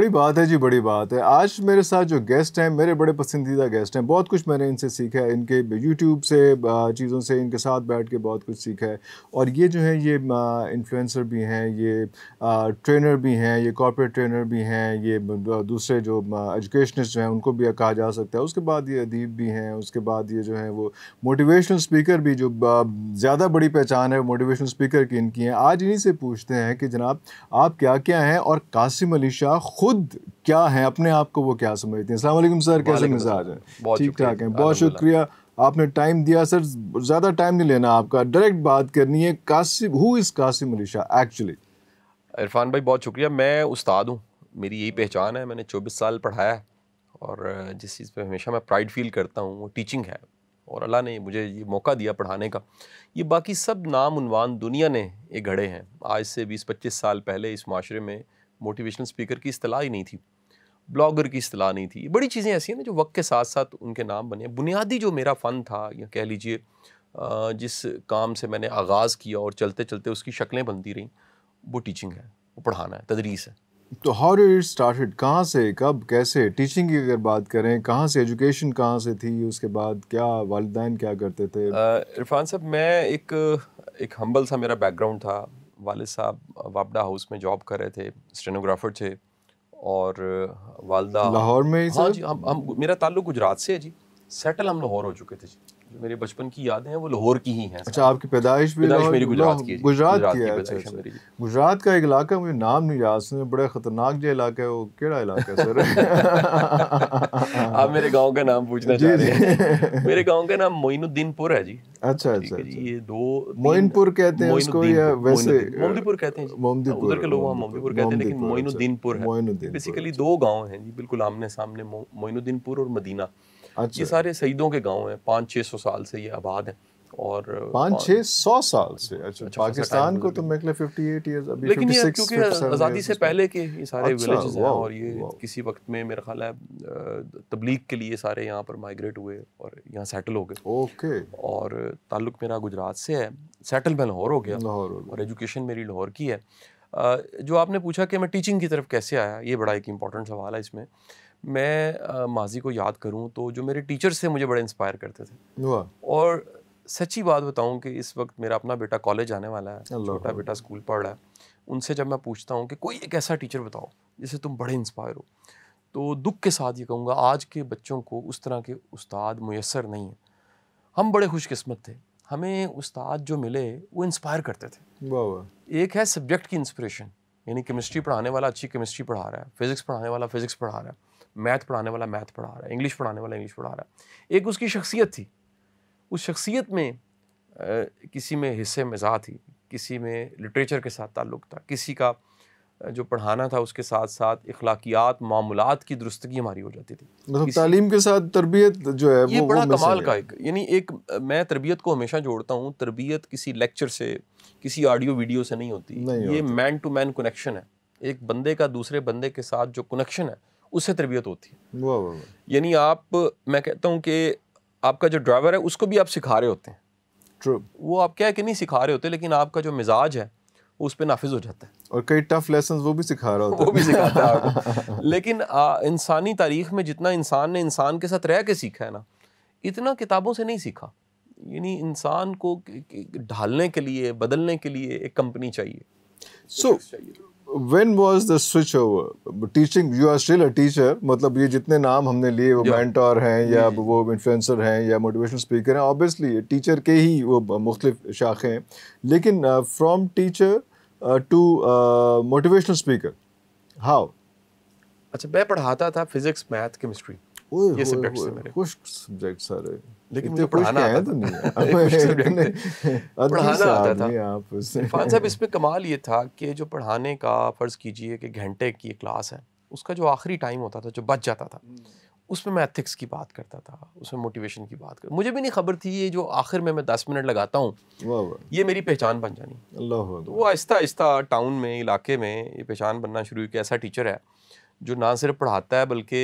बड़ी बात है जी बड़ी बात है आज मेरे साथ जो गेस्ट हैं मेरे बड़े पसंदीदा गेस्ट हैं बहुत कुछ मैंने इनसे सीखा है इनके यूट्यूब से चीज़ों से इनके साथ बैठ के बहुत कुछ सीखा है और ये जो है ये इन्फ्लुएंसर भी हैं ये ट्रेनर भी हैं ये कॉर्पोरेट ट्रेनर भी हैं ये दूसरे जो एजुकेशनस्ट हैं उनको भी कहा जा सकता है उसके बाद ये अदीब भी हैं उसके बाद ये जो है वो मोटिवेशनल स्पीकर भी जो ज़्यादा बड़ी पहचान है मोटिवेशनल स्पीकर की इनकी हैं आज इन्हीं से पूछते हैं कि जनाब आप क्या क्या हैं और कासिम अली शाह खुद खुद क्या हैं अपने आप को वो क्या समझते हैं असल सर कैसे मिजाज है ठीक ठाक हैं बहुत शुक्रिया आपने टाइम दिया सर ज़्यादा टाइम नहीं लेना आपका डायरेक्ट बात करनी है Qasim who is Qasim Ali Shah actually Irfan भाई बहुत शुक्रिया मैं उस्ताद हूँ मेरी यही पहचान है मैंने चौबीस साल पढ़ाया है और जिस चीज़ पे हमेशा मैं प्राइड फील करता हूँ वो टीचिंग है और अल्लाह ने मुझे ये मौका दिया पढ़ाने का ये बाकी सब नाम उनवान दुनिया ने ये घड़े हैं आज से बीस पच्चीस साल पहले इस माशरे में मोटिवेशनल स्पीकर की असलाह ही नहीं थी ब्लॉगर की असलाह नहीं थी बड़ी चीज़ें ऐसी हैं ना जो वक्त के साथ साथ उनके नाम बने बुनियादी जो मेरा फ़न था या कह लीजिए जिस काम से मैंने आगाज़ किया और चलते चलते उसकी शक्लें बनती रहीं वो टीचिंग है वो पढ़ाना है तदरीस है तो हाउ इट स्टार्टेड कहाँ से कब कैसे टीचिंग की अगर बात करें कहाँ से एजुकेशन कहाँ से थी उसके बाद क्या वालदान क्या करते थे इरफान साहब मैं एक एक हम्बल सा मेरा बैकग्राउंड था वाले साहब वापडा हाउस में जॉब कर रहे थे स्टेनोग्राफर थे और वालदा लाहौर में हाँ जी हम हम मेरा ताल्लुक गुजरात से है जी सेटल हम लाहौर हो चुके थे जी मेरे बचपन की यादें हैं वो लाहौर की ही हैं अच्छा आपकी पैदाइश भी पैदाइश मेरी गुजरात की है गुजरात की है अच्छा, अच्छा गुजरात का एक इलाका मुझे नाम नहीं याद सुने बड़े खतरनाक जो इलाका है वो केड़ा इलाका है सर आप मेरे गांव का नाम पूछना चाह रहे हैं मेरे गांव का नाम मोइनुद्दीनपुर है जी अच्छा अच्छा, अच्छा ये दो मोइनपुर कहते हैं इसको या वैसे मोमदीपुर कहते हैं मोमदीपुर हाँ, उधर के लोग वहां मोमदीपुर कहते हैं लेकिन मोइनुद्दीनपुर अच्छा, है बेसिकली दो गांव हैं जी बिल्कुल आमने सामने मोइनुद्दीनपुर और मदीना अच्छा। ये सारे सईदों के गांव हैं पाँच छः सौ साल से ये आबाद हैं और पाँच छः सौ साल से अच्छा, अच्छा पाकिस्तान को तो मैं फिफ्टी एट ईयर अभी लेकिन ये क्योंकि आज़ादी से पहले के ये सारे अच्छा, विलेजेस हैं और ये किसी वक्त में मेरा ख्याल है तबलीग के लिए सारे यहाँ पर माइग्रेट हुए और यहाँ सेटल हो गए ओके और ताल्लुक मेरा गुजरात से है सेटल मैं लाहौर हो गया लाहौर और एजुकेशन मेरी लाहौर की है जो आपने पूछा कि मैं टीचिंग की तरफ कैसे आया ये बड़ा एक इम्पॉर्टेंट सवाल है इसमें मैं माजी को याद करूं तो जो मेरे टीचर्स थे मुझे बड़े इंस्पायर करते थे और सच्ची बात बताऊं कि इस वक्त मेरा अपना बेटा कॉलेज आने वाला है छोटा बेटा स्कूल पढ़ रहा है उनसे जब मैं पूछता हूँ कि कोई एक ऐसा टीचर बताओ जिससे तुम बड़े इंस्पायर हो तो दुख के साथ ये कहूँगा आज के बच्चों को उस तरह के उस्ताद मैसर नहीं हैं हम बड़े खुशकस्मत थे हमें उस्ताद जो मिले वो इंस्पायर करते थे एक है सब्जेक्ट की इंस्परेशन यानी केमिस्ट्री पढ़ाने वाला अच्छी केमिस्ट्री पढ़ा रहा है फिज़िक्स पढ़ाने वाला फिज़िक्स पढ़ा रहा है मैथ पढ़ाने वाला मैथ पढ़ा रहा है इंग्लिश पढ़ाने वाला इंग्लिश पढ़ा रहा है एक उसकी शख्सियत थी उस शख्सियत में आ, किसी में हिस्से मज़ा थी किसी में लिटरेचर के साथ ताल्लुक़ था किसी का जो पढ़ाना था उसके साथ साथ अखलाकियात मामूलत की दुरुस्तगी हमारी हो जाती थी मतलब तालीम के साथ तरबियत जो है ये वो, बड़ा वो कमाल का एक यानी एक मैं तरबियत को हमेशा जोड़ता हूँ तरबियत किसी लेक्चर से किसी ऑडियो वीडियो से नहीं होती नहीं ये मैन टू मैन कनेक्शन है एक बंदे का दूसरे बंदे के साथ जो कनेक्शन है उससे तरबियत होती है यानी आप मैं कहता हूँ कि आपका जो ड्राइवर है उसको भी आप सिखा रहे होते हैं ट्रू वो आप क्या है कि नहीं सिखा रहे होते लेकिन आपका जो मिजाज है उस पर नाफिज हो जाता है और कई टफ लेसन वो भी सिखा रहा होता वो भी सिखाता है लेकिन इंसानी तारीख में जितना इंसान ने इंसान के साथ रह के सीखा है ना इतना किताबों से नहीं सीखा यानी इंसान को ढालने के लिए बदलने के लिए एक कंपनी चाहिए सो so, when was the switch over teaching you are still a teacher मतलब ये जितने नाम हमने लिए वो मेंटोर yeah. हैं या yeah. वो इन्फ्लुएंसर हैं या मोटिवेशनल स्पीकर हैं ऑब्वियसली टीचर के ही वो मुख्तलिफ शाखें हैं लेकिन from teacher to motivational speaker how अच्छा मैं पढ़ाता था फिजिक्स मैथ केमिस्ट्री ये सब्जेक्ट्स थे मेरे कुछ सब्जेक्ट सारे लेकिन मुझे तो पढ़ाना आता तो नहीं पढ़ाना आता था तो इरफान साहब इसमें कमाल ये था कि जो पढ़ाने का फ़र्ज़ कीजिए कि घंटे की क्लास है उसका जो आखिरी टाइम होता था जो बच जाता था हम्म। उसमें मैं एथिक्स की बात करता था उसमें मोटिवेशन की बात कर मुझे भी नहीं खबर थी ये जो आखिर में मैं दस मिनट लगाता हूँ ये मेरी पहचान बन जानी अल्लाह तो वो आहिस्ता आहिस्ता टाउन में इलाके में ये पहचान बनना शुरू हुई कि ऐसा टीचर है जो ना सिर्फ पढ़ाता है बल्कि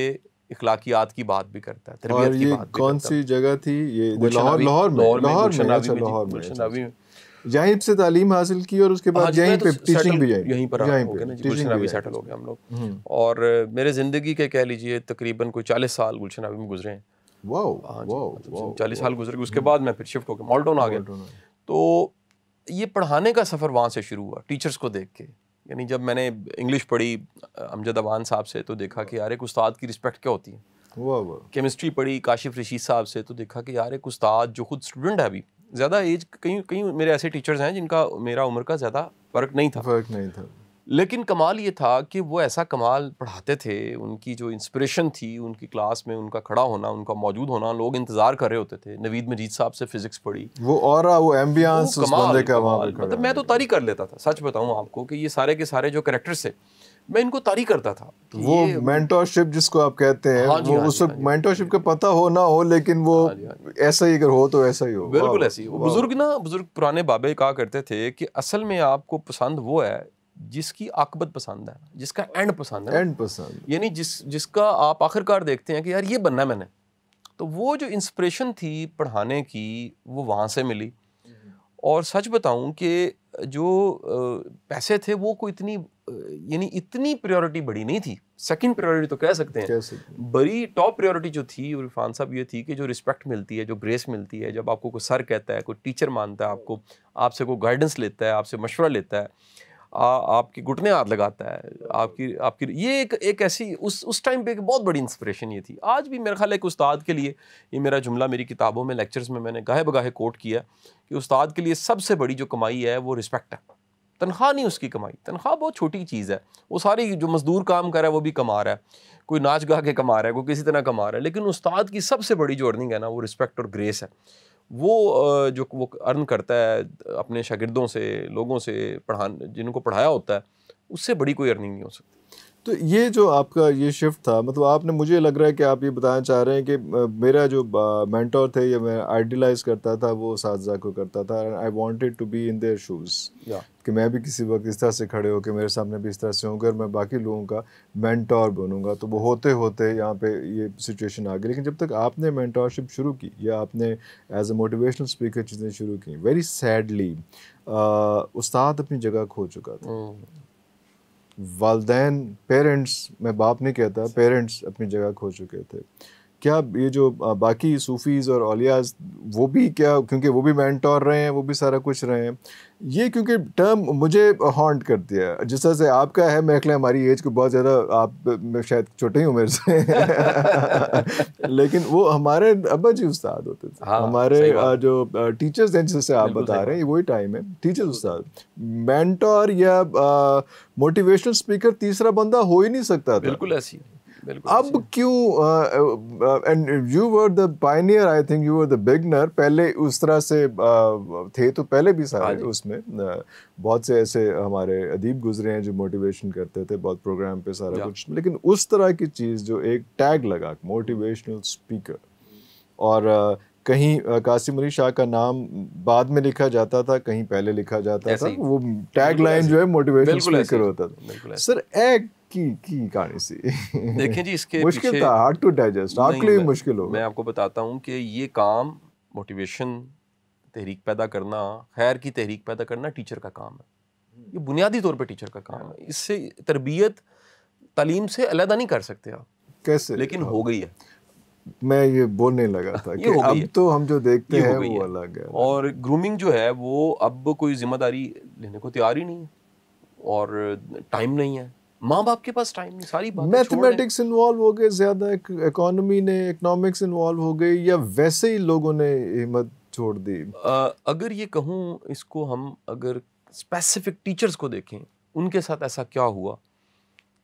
इखलाकियात की बात भी करता है और की बात कौन सी जगह थी ये लाहौर लाहौर में लाहौर में अच्छा, अच्छा, अच्छा। से तालीम हासिल की और उसके बाद यहीं हाँ पे टीचिंग तो भी यहीं पर यहीं पे ना गुलशन अभी सेटल हो गए हम लोग हम्म। और मेरे ज़िंदगी के कह लीजिए तकरीबन कोई चालीस साल गुलशन अभी में गुजरे हैं हाँ मतलब चालीस साल गुजर उसके बाद मैं फिर शिफ्ट होकर मॉलटोन आ गया तो ये पढ़ाने का सफ़र वहाँ से शुरू हुआ टीचर्स को देख के यानी जब मैंने इंग्लिश पढ़ी अमजद अवान साहब से तो देखा कि यार एक उस्ताद की रिस्पेक्ट क्या होती है वाह वाह केमिस्ट्री पढ़ी काशिफ रशीद साहब से तो देखा कि यार एक उस्ताद जो खुद स्टूडेंट है अभी ज़्यादा एज कहीं कहीं मेरे ऐसे टीचर्स हैं जिनका मेरा उम्र का ज़्यादा फ़र्क नहीं था फ़र्क नहीं था लेकिन कमाल ये था कि वो ऐसा कमाल पढ़ाते थे उनकी जो इंस्पिरेशन थी उनकी क्लास में उनका खड़ा होना उनका मौजूद होना लोग इंतज़ार कर रहे होते थे नवीद मजीद साहब से फिज़िक्स पढ़ी वो और वो एम्बियंस कमाल, कमाल मतलब मैं तो तारी कर लेता था सच बताऊँ आपको कि ये सारे के सारे जो करेक्टर्स थे मैं इनको तारी करता था वो मेंटोरशिप जिसको आप कहते हैं हाँ वो हाँ उस मेंटोरशिप हाँ का हाँ पता हो ना हो लेकिन वो हाँ, हाँ ऐसा ही अगर हो तो ऐसा ही हो बिल्कुल ऐसे ही बुजुर्ग ना बुजुर्ग पुराने बाबे कहा करते थे कि असल में आपको पसंद वो है जिसकी आकबत पसंद है जिसका एंड पसंद है एंड पसंद यानी जिस जिसका आप आखिरकार देखते हैं कि यार ये बनना है मैंने तो वो जो इंस्पिरेशन थी पढ़ाने की वो वहाँ से मिली और सच बताऊं कि जो पैसे थे वो कोई इतनी यानी इतनी प्रायोरिटी बड़ी नहीं थी सेकंड प्रायोरिटी तो कह सकते हैं बड़ी टॉप प्रायोरिटी जो थी इरफान साहब ये थी कि जो रिस्पेक्ट मिलती है जो ग्रेस मिलती है जब आपको कोई सर कहता है कोई टीचर मानता है आपको आपसे कोई गाइडेंस लेता है आपसे मशवरा लेता है आ, आपके घुटने हाथ लगाता है आपकी आपकी ये एक एक ऐसी उस उस टाइम पे एक बहुत बड़ी इंस्पिरेशन ये थी आज भी मेरा ख्याल है कि उस्ताद के लिए ये मेरा जुमला मेरी किताबों में लेक्चर्स में मैंने गाहे बगाहे कोट किया कि उस्ताद के लिए सबसे बड़ी जो कमाई है वो रिस्पेक्ट है तनख्वाह नहीं उसकी कमाई तनख्वाह बहुत छोटी चीज़ है वो सारी जो मज़दूर काम कर रहा है वो भी कमा रहा है कोई नाच गा के कमा रहा है कोई किसी तरह कमा रहा है लेकिन उस्ताद की सबसे बड़ी जो अर्निंग है ना वो रिस्पेक्ट और ग्रेस है वो जो वो अर्न करता है अपने शागिर्दों से लोगों से पढ़ा जिनको पढ़ाया होता है उससे बड़ी कोई अर्निंग नहीं हो सकती तो ये जो आपका ये शिफ्ट था मतलब आपने मुझे लग रहा है कि आप ये बताना चाह रहे हैं कि मेरा जो मेंटोर थे या मैं आइडियलाइज करता था वो साजा को करता था I wanted to be in their shoes कि मैं भी किसी वक्त इस तरह से खड़े हो कि मेरे सामने भी इस तरह से होंगे और मैं बाकी लोगों का मैंटोर बनूंगा तो वो होते होते यहाँ पे ये सिचुएशन आ गई लेकिन जब तक आपने मैंटोरशिप शुरू की या आपने एज ए मोटिवेशनल स्पीकर चीज़ें शुरू की वेरी सैडली उस्ताद अपनी जगह खो चुका था हम्म। वालदेन पेरेंट्स मैं बाप नहीं कहता अच्छा। पेरेंट्स अपनी जगह खो चुके थे क्या ये जो बाकी सूफीज़ और अलियाज वो भी क्या क्योंकि वो भी मैंटोर रहे हैं वो भी सारा कुछ रहे हैं ये क्योंकि टर्म मुझे हॉन्ट करती है जिस तरह से आपका है मैं हमारी एज को बहुत ज़्यादा आप मैं शायद छोटे ही उम्र से लेकिन वो हमारे अब्बा जी उस्ताद होते थे हाँ, हमारे जो टीचर्स हैं जिससे आप बता रहे हैं वही टाइम है टीचर्स उस्ताद मैंटोर या मोटिवेशनल स्पीकर तीसरा बंदा हो ही नहीं सकता था बिल्कुल ऐसी अब क्यों and you were the pioneer I think you were the beginner पहले उस तरह से uh, थे तो पहले भी सारे हाँ उसमें uh, बहुत से ऐसे हमारे अदीब गुजरे हैं जो मोटिवेशन करते थे बहुत प्रोग्राम पे सारा कुछ लेकिन उस तरह की चीज़ जो एक टैग लगा मोटिवेशनल स्पीकर और uh, कहीं कासिम अली शाह का नाम बाद में लिखा जाता था कहीं पहले लिखा जाता था वो टैग लाइन जो है मोटिवेशन स्पीकर होता था सर एक की की कहानी सी देखें जी इसके मुश्किल था हार्ड टू डाइजेस्ट आपके लिए मुश्किल हो मैं आपको बताता हूँ कि ये काम मोटिवेशन तहरीक पैदा करना खैर की तहरीक पैदा करना टीचर का काम है ये बुनियादी तौर पे टीचर का काम है इससे तरबियत तालीम से अलहदा नहीं कर सकते आप कैसे लेकिन हो गई है मैं ये बोलने लगा था कि अब तो हम जो देखते हैं वो अलग है और ग्रूमिंग जो है वो अब कोई जिम्मेदारी लेने को तैयार ही नहीं है और टाइम नहीं है माँ बाप के पास टाइम नहीं सारी बात मैथमेटिक्स इन्वॉल्व हो गए ज़्यादा इकोनॉमी ने इकोनॉमिक्स इन्वॉल्व हो गई या वैसे ही लोगों ने हिम्मत छोड़ दी आ, अगर ये कहूँ इसको हम अगर स्पेसिफिक टीचर्स को देखें उनके साथ ऐसा क्या हुआ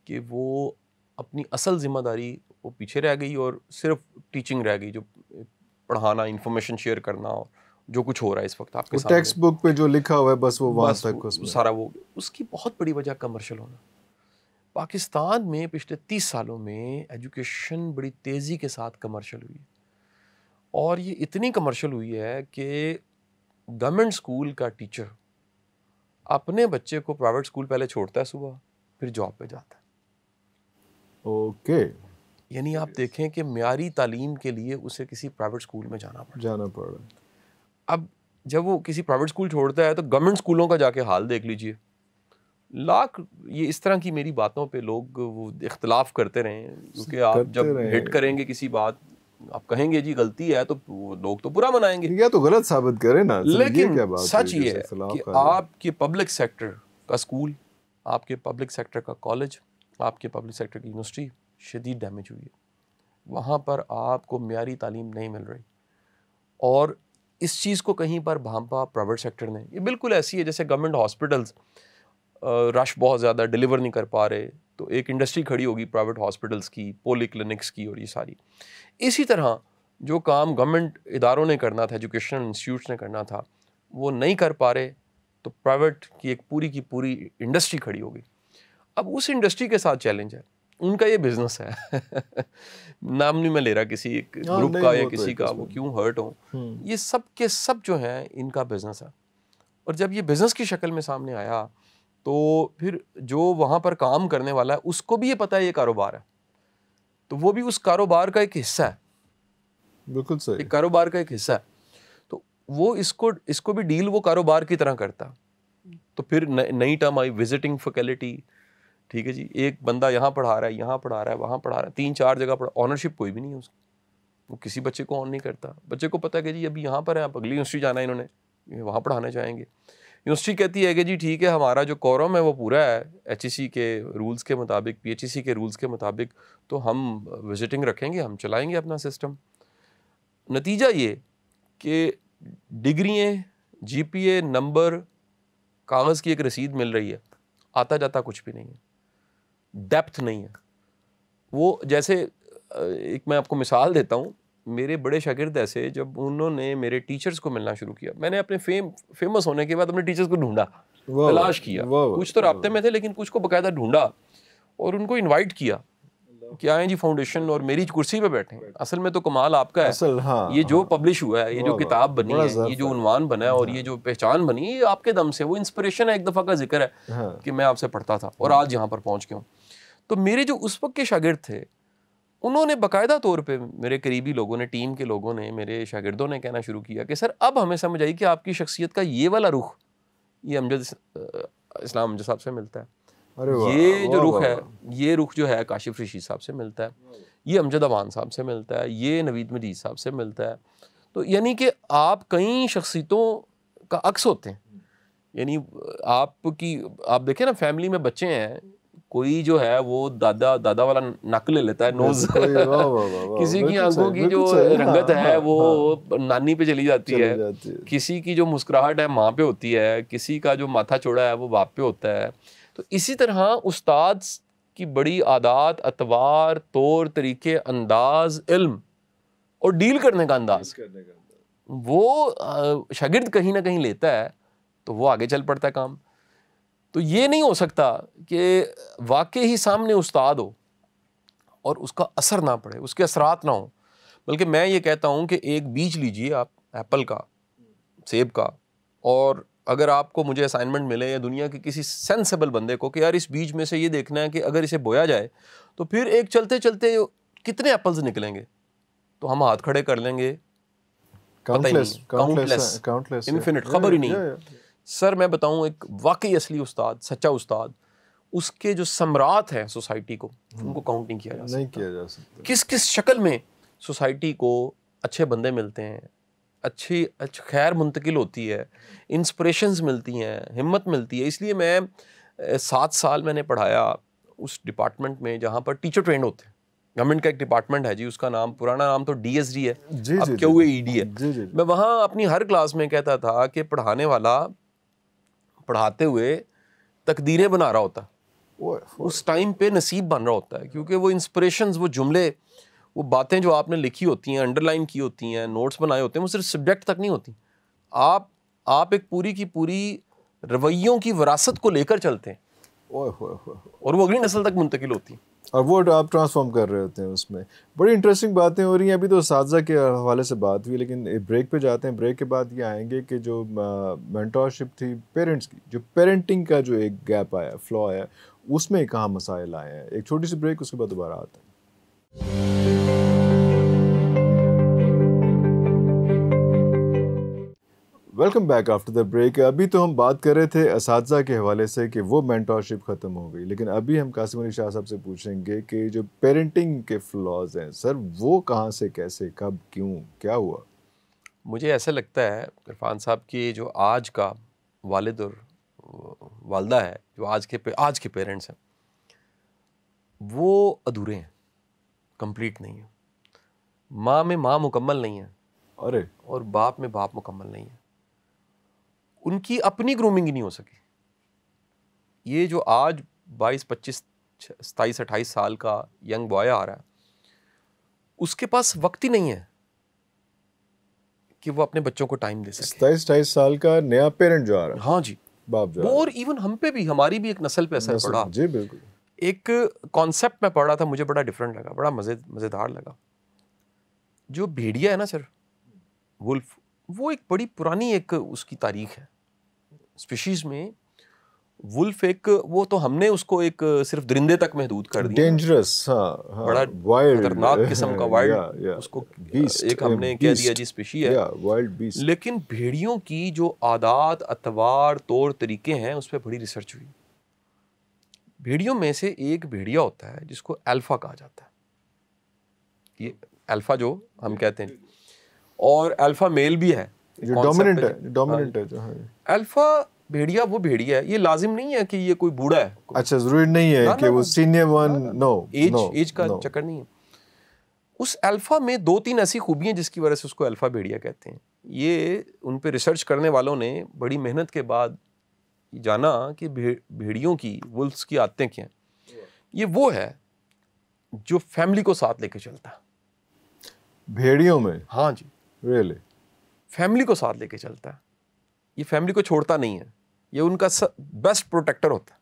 कि वो अपनी असल जिम्मेदारी वो पीछे रह गई और सिर्फ टीचिंग रह गई जो पढ़ाना इंफॉर्मेशन शेयर करना और जो कुछ हो रहा है इस वक्त आपके टेक्स्ट बुक पे जो लिखा हुआ है बस वो वहाँ तक सारा वो उसकी बहुत बड़ी वजह कमर्शियल होना पाकिस्तान में पिछले तीस सालों में एजुकेशन बड़ी तेज़ी के साथ कमर्शल हुई और ये इतनी कमर्शल हुई है कि गवर्नमेंट स्कूल का टीचर अपने बच्चे को प्राइवेट स्कूल पहले छोड़ता है सुबह फिर जॉब पे जाता है ओके okay. यानी आप देखें कि म्यारी तालीम के लिए उसे किसी प्राइवेट स्कूल में जाना पड़ जाना पड़ अब जब वो किसी प्राइवेट स्कूल छोड़ता है तो गवर्नमेंट स्कूलों का जाके हाल देख लीजिए लाख ये इस तरह की मेरी बातों पे लोग वो इख्तलाफ करते रहे क्योंकि आप जब हिट करेंगे किसी बात आप कहेंगे जी गलती है तो लोग तो बुरा मनाएंगे या तो गलत साबित करें ना लेकिन क्या बात सच ये है कि आपके पब्लिक सेक्टर का स्कूल आपके पब्लिक सेक्टर का कॉलेज आपके पब्लिक सेक्टर की यूनिवर्सिटी शदीद डैमेज हुई है वहाँ पर आपको मीरी तालीम नहीं मिल रही और इस चीज़ को कहीं पर भांपा प्राइवेट सेक्टर ने ये बिल्कुल ऐसी है जैसे गवर्नमेंट हॉस्पिटल्स रश बहुत ज़्यादा डिलीवर नहीं कर पा रहे तो एक इंडस्ट्री खड़ी होगी प्राइवेट हॉस्पिटल्स की पोली क्लिनिक्स की और ये सारी इसी तरह जो काम गवर्नमेंट इदारों ने करना था एजुकेशनल इंस्टीट्यूट्स ने करना था वो नहीं कर पा रहे तो प्राइवेट की एक पूरी की पूरी इंडस्ट्री खड़ी होगी अब उस इंडस्ट्री के साथ चैलेंज है उनका ये बिजनेस है नाम नहीं मैं ले रहा किसी एक ग्रुप का या किसी का वो तो क्यों हर्ट हो हम्म। ये सब के सब जो हैं इनका बिजनेस है और जब ये बिजनेस की शक्ल में सामने आया तो फिर जो वहाँ पर काम करने वाला है उसको भी ये पता है ये कारोबार है तो वो भी उस कारोबार का एक हिस्सा है बिल्कुल सही कारोबार का एक हिस्सा है तो वो इसको इसको भी डील वो कारोबार की तरह करता तो फिर नई टर्म आई विजिटिंग फैकल्टी ठीक है जी एक बंदा यहाँ पढ़ा रहा है यहाँ पढ़ा रहा है वहाँ पढ़ा रहा है तीन चार जगह पढ़ा ऑनरशिप कोई भी नहीं है उसकी वो किसी बच्चे को ऑन नहीं करता बच्चे को पता है कि जी अभी यहाँ पर है आप अगली यूनिवर्सिटी जाना है इन्होंने वहाँ पढ़ाने जाएंगे यूनिवर्सिटी कहती है कि जी ठीक है हमारा जो कॉरम है वो पूरा है एच e के रूल्स के मुताबिक पी e के रूल्स के मुताबिक तो हम विजिटिंग रखेंगे हम चलाएंगे अपना सिस्टम नतीजा ये कि पी ए नंबर कागज़ की एक रसीद मिल रही है आता जाता कुछ भी नहीं है डेप्थ नहीं है वो जैसे एक मैं आपको मिसाल देता हूँ मेरे बड़े शागिर्द ऐसे जब उन्होंने मेरे टीचर्स को मिलना शुरू किया मैंने अपने फेम फेमस होने के बाद अपने टीचर्स को ढूंढा तलाश किया कुछ तो रबते में थे लेकिन कुछ को बाकायदा ढूंढा और उनको इन्वाइट किया कि आए जी फाउंडेशन और मेरी कुर्सी पे बैठे असल में तो कमाल आपका है असल, हाँ, ये जो पब्लिश हाँ। हुआ है ये जो किताब बनी है ये जो उनवान बना है और हाँ। ये जो पहचान बनी है ये आपके दम से वो इंस्पिरेशन है एक दफ़ा का जिक्र है हाँ। कि मैं आपसे पढ़ता था और आज यहाँ पर पहुँच गया हूँ तो मेरे जो उस वक्त के शागिर्द थे उन्होंने बाकायदा तौर पे मेरे करीबी लोगों ने टीम के लोगों ने मेरे शागिदों ने कहना शुरू किया कि सर अब हमें समझ आई कि आपकी शख्सियत का ये वाला रुख ये अमजद इस्लाम अमजद साहब से मिलता है अरे ये जो रुख है ये रुख जो है काशिफ रशीद साहब से मिलता है ये अमजद अवान साहब से मिलता है ये नवीद मजीद साहब से मिलता है तो यानी कि आप कई शख्सियतों का अक्स होते हैं यानी आपकी आप देखें ना फैमिली में बच्चे हैं कोई जो है वो दादा दादा वाला नक ले लेता है नोज किसी की आंखों की जो रंगत है हाँ, वो हाँ। नानी पे चली जाती है किसी की जो मुस्कुराहट है माँ पे होती है किसी का जो माथा चौड़ा है वो बाप पे होता है तो इसी तरह उस्ताद की बड़ी आदात अतवार तौर तरीके अंदाज इल्म और डील करने का अंदाज वो शागिर्द कहीं ना कहीं लेता है तो वो आगे चल पड़ता है काम तो ये नहीं हो सकता कि वाकई ही सामने उस्ताद हो और उसका असर ना पड़े उसके असरात ना हो बल्कि मैं ये कहता हूँ कि एक बीज लीजिए आप एप्पल का सेब का और अगर आपको मुझे असाइनमेंट मिले या दुनिया के किसी सेंसेबल बंदे को कि यार इस बीज में से ये देखना है कि अगर इसे बोया जाए तो फिर एक चलते चलते कितने एप्पल्स निकलेंगे तो हम हाथ खड़े कर लेंगे काउंटलेस इन्फिनिट खबर ही नहीं सर मैं बताऊँ एक वाकई असली उस्ताद सच्चा उस्ताद उसके जो सम्राट हैं सोसाइटी को हम्म। उनको काउंट नहीं किया जा सकता नहीं किया जा सकता किस किस शक्ल में सोसाइटी को अच्छे बंदे मिलते हैं अच्छी अच्छी खैर मुंतकिल होती है इंस्परेशंस मिलती हैं हिम्मत मिलती है इसलिए मैं सात साल मैंने पढ़ाया उस डिपार्टमेंट में जहाँ पर टीचर ट्रेंड होते हैं गवर्नमेंट का एक डिपार्टमेंट है जी उसका नाम पुराना नाम तो डी है जी, अब जी, क्या जी, ईडी e है जी, जी, मैं वहाँ अपनी हर क्लास में कहता था कि पढ़ाने वाला पढ़ाते हुए तकदीरें बना रहा होता उस टाइम पे नसीब बन रहा होता है क्योंकि वो इंस्परेशन वो जुमले वो बातें जो आपने लिखी होती हैं अंडरलाइन की होती हैं नोट्स बनाए होते हैं वो सिर्फ सब्जेक्ट तक नहीं होती आप आप एक पूरी की पूरी रवैयों की विरासत को लेकर चलते हैं और वो अगली नस्ल तक मुंतकिल होती है और वो आप ट्रांसफॉर्म कर रहे होते हैं उसमें बड़ी इंटरेस्टिंग बातें हो रही हैं अभी तो साजा के हवाले से बात हुई लेकिन ब्रेक पे जाते हैं ब्रेक के बाद ये आएंगे कि जो मैंटोरशिप थी पेरेंट्स की जो पेरेंटिंग का जो एक गैप आया फ्लॉ आया उसमें कहाँ मसाइल आए हैं एक छोटी सी ब्रेक उसके बाद दोबारा आते हैं welcome back after the break अभी तो हम बात कर रहे थे इस के हवाले से कि वो मैंटोरशिप ख़त्म हो गई लेकिन अभी हम कासिम अली शाह साहब से पूछेंगे कि जो पेरेंटिंग के फ्लॉज हैं सर वो कहाँ से कैसे कब क्यों क्या हुआ मुझे ऐसा लगता है इरफान साहब कि जो आज का वालद और वालदा है जो आज के आज के पेरेंट्स हैं वो अधूरे हैं कम्प्लीट नहीं है माँ में माँ मुकम्मल नहीं है अरे और बाप में बाप मुकम्मल नहीं है उनकी अपनी ग्रूमिंग नहीं हो सकी ये जो आज 22 25 सताईस अट्ठाईस साल का यंग बॉय आ रहा है उसके पास वक्त ही नहीं है कि वो अपने बच्चों को टाइम दे सके सताईस अट्ठाईस साल का नया पेरेंट जो आ रहा है हाँ जी बाप जो और इवन हम पे भी हमारी भी एक नस्ल पे असर पड़ा जी बिल्कुल एक कॉन्सेप्ट में पढ़ा था मुझे बड़ा डिफरेंट लगा बड़ा मजे मज़ेदार लगा जो भेड़िया है ना सर वुल्फ वो एक बड़ी पुरानी एक उसकी तारीख है स्पीशीज में वुल्फ एक वो तो हमने उसको एक सिर्फ दरिंदे तक महदूद कर दिया डेंजरस हाँ, हाँ, बड़ा वाइल्ड खतरनाक किस्म का वाइल्ड उसको beast, एक हमने कह दिया जी स्पीशी है वाइल्ड लेकिन भेड़ियों की जो आदात अतवार तौर तरीके हैं उस पर बड़ी रिसर्च हुई भेड़ियों में से एक भेड़िया होता है जिसको एल्फा कहा जाता है ये एल्फा जो हम कहते हैं और एल्फा मेल भी है जो डोमिनेंट है डोमिनेंट हाँ। है जो है हाँ। अल्फा भेड़िया वो भेड़िया है ये लाजिम नहीं है कि ये कोई बूढ़ा है कोई। अच्छा जरूरी नहीं है कि वो senior one no age age का चक्कर नहीं है उस अल्फा में दो तीन ऐसी खूबियां जिसकी वजह से उसको अल्फा भेड़िया कहते हैं ये उन पर रिसर्च करने वालों ने बड़ी मेहनत के बाद जाना कि भे, भेड़ियों की वुल्फ्स की आदतें क्या हैं ये वो है जो फैमिली को साथ लेके चलता भेड़ियों में हाँ जी रियली really? फैमिली को साथ लेके चलता है ये फैमिली को छोड़ता नहीं है ये उनका बेस्ट प्रोटेक्टर होता है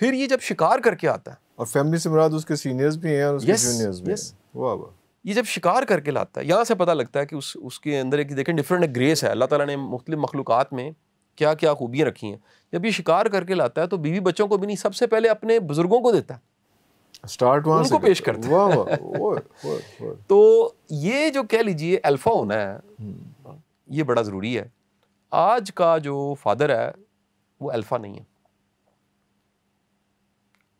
फिर ये जब शिकार करके आता है और फैमिली से मुराद उसके सीनियर्स भी हैं और उसके yes, जूनियर्स भी yes. वाह वाह ये जब शिकार करके लाता है यहाँ से पता लगता है कि उस उसके अंदर एक देखें डिफरेंट एक ग्रेस है अल्लाह ताला ने मुख्तलि मखलूक़ात में क्या क्या खूबियाँ रखी हैं जब ये शिकार करके लाता है तो बीवी बच्चों को भी नहीं सबसे पहले अपने बुजुर्गों को देता स्टार्ट वहाँ उनको पेश करता है तो ये जो कह लीजिए अल्फा होना है हम्म। ये बड़ा ज़रूरी है आज का जो फादर है वो अल्फ़ा नहीं है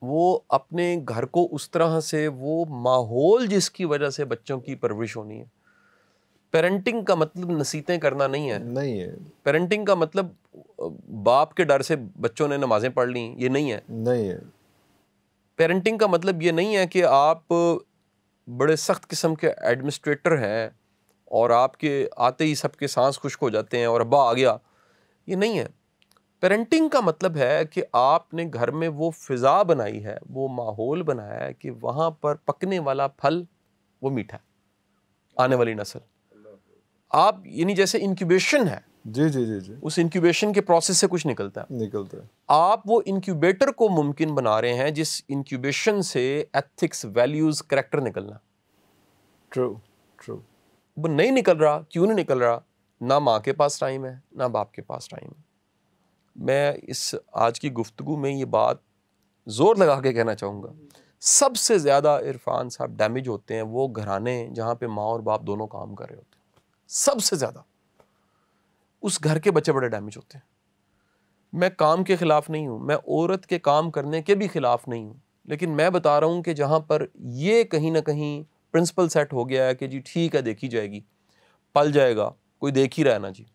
वो अपने घर को उस तरह से वो माहौल जिसकी वजह से बच्चों की परवरिश होनी है पेरेंटिंग का मतलब नसीतें करना नहीं है नहीं है पेरेंटिंग का मतलब बाप के डर से बच्चों ने नमाजें पढ़ ली ये नहीं है नहीं है पेरेंटिंग का मतलब ये नहीं है कि आप बड़े सख्त किस्म के एडमिनिस्ट्रेटर हैं और आपके आते ही सबके सांस खुश्क हो जाते हैं और अब्बा आ गया ये नहीं है पेरेंटिंग का मतलब है कि आपने घर में वो फिज़ा बनाई है वो माहौल बनाया है कि वहाँ पर पकने वाला फल वो मीठा आने वाली नस्ल आप यानी जैसे इंक्यूबेशन है जी जी जी जी उस इंक्यूबेशन के प्रोसेस से कुछ निकलता है निकलता है आप वो इंक्यूबेटर को मुमकिन बना रहे हैं जिस इंक्यूबेशन से एथिक्स वैल्यूज़ करेक्टर निकलना ट्रू ट्रू वो नहीं निकल रहा क्यों नहीं निकल रहा ना माँ के पास टाइम है ना बाप के पास टाइम है मैं इस आज की गुफ्तु में ये बात ज़ोर लगा के कहना चाहूँगा सबसे ज़्यादा इरफान साहब डैमेज होते हैं वो घराने जहाँ पे माँ और बाप दोनों काम कर रहे होते हैं सबसे ज़्यादा उस घर के बच्चे बड़े डैमेज होते हैं मैं काम के ख़िलाफ़ नहीं हूँ मैं औरत के काम करने के भी ख़िलाफ़ नहीं हूँ लेकिन मैं बता रहा हूँ कि जहाँ पर ये कहीं ना कहीं प्रिंसिपल सेट हो गया है कि जी ठीक है देखी जाएगी पल जाएगा कोई देख ही रहा है ना जी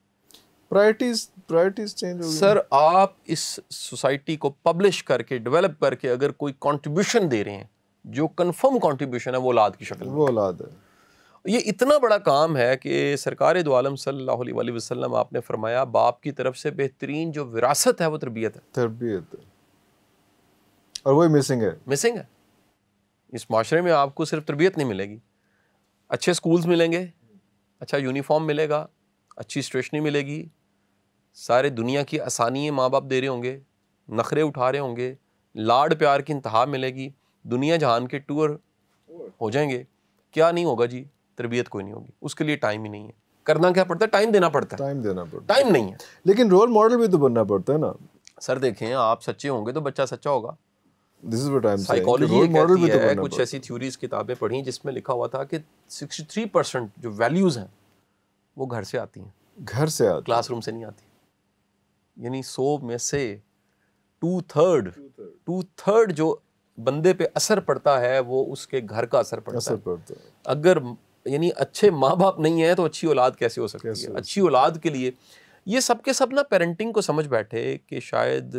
प्रायोरिटीज प्रायोरिटीज चेंज हो सर आप इस सोसाइटी को पब्लिश करके डेवलप करके अगर कोई कंट्रीब्यूशन दे रहे हैं जो कंफर्म कंट्रीब्यूशन है वो औलाद की शक्ल वो औलाद है ये इतना बड़ा काम है कि सरकार दो आलम सल्लल्लाहु अलैहि वसल्लम आपने फरमाया बाप की तरफ से बेहतरीन जो विरासत है वो तरबियत है तरबियत है और वही मिसिंग है मिसिंग है इस माशरे में आपको सिर्फ तरबियत नहीं मिलेगी अच्छे स्कूल्स मिलेंगे अच्छा यूनिफॉर्म मिलेगा अच्छी स्टेशनरी मिलेगी सारे दुनिया की आसानियाँ माँ बाप दे रहे होंगे नखरे उठा रहे होंगे लाड प्यार की इंतहा मिलेगी दुनिया जहान के टूर हो जाएंगे क्या नहीं होगा जी तरबियत कोई नहीं होगी उसके लिए टाइम ही नहीं है करना क्या पड़ता है टाइम देना पड़ता है टाइम देना पड़ता है टाइम नहीं है लेकिन रोल मॉडल भी तो बनना पड़ता है ना सर देखें आप सच्चे होंगे तो बच्चा सच्चा होगा this is what I am psychology भी तो है कुछ ऐसी थ्योरीज किताबें पढ़ी जिसमें लिखा हुआ था कि 63 परसेंट जो वैल्यूज़ हैं वो घर से आती हैं घर से आती क्लासरूम से नहीं आती यानी सौ में से टू थर्ड टू थर्ड जो बंदे पे असर पड़ता है वो उसके घर का असर पड़ता, असर पड़ता है अगर यानी अच्छे माँ बाप नहीं है तो अच्छी औलाद कैसे हो सकती कैसे है अच्छी औलाद के लिए ये सब के सब ना पेरेंटिंग को समझ बैठे कि शायद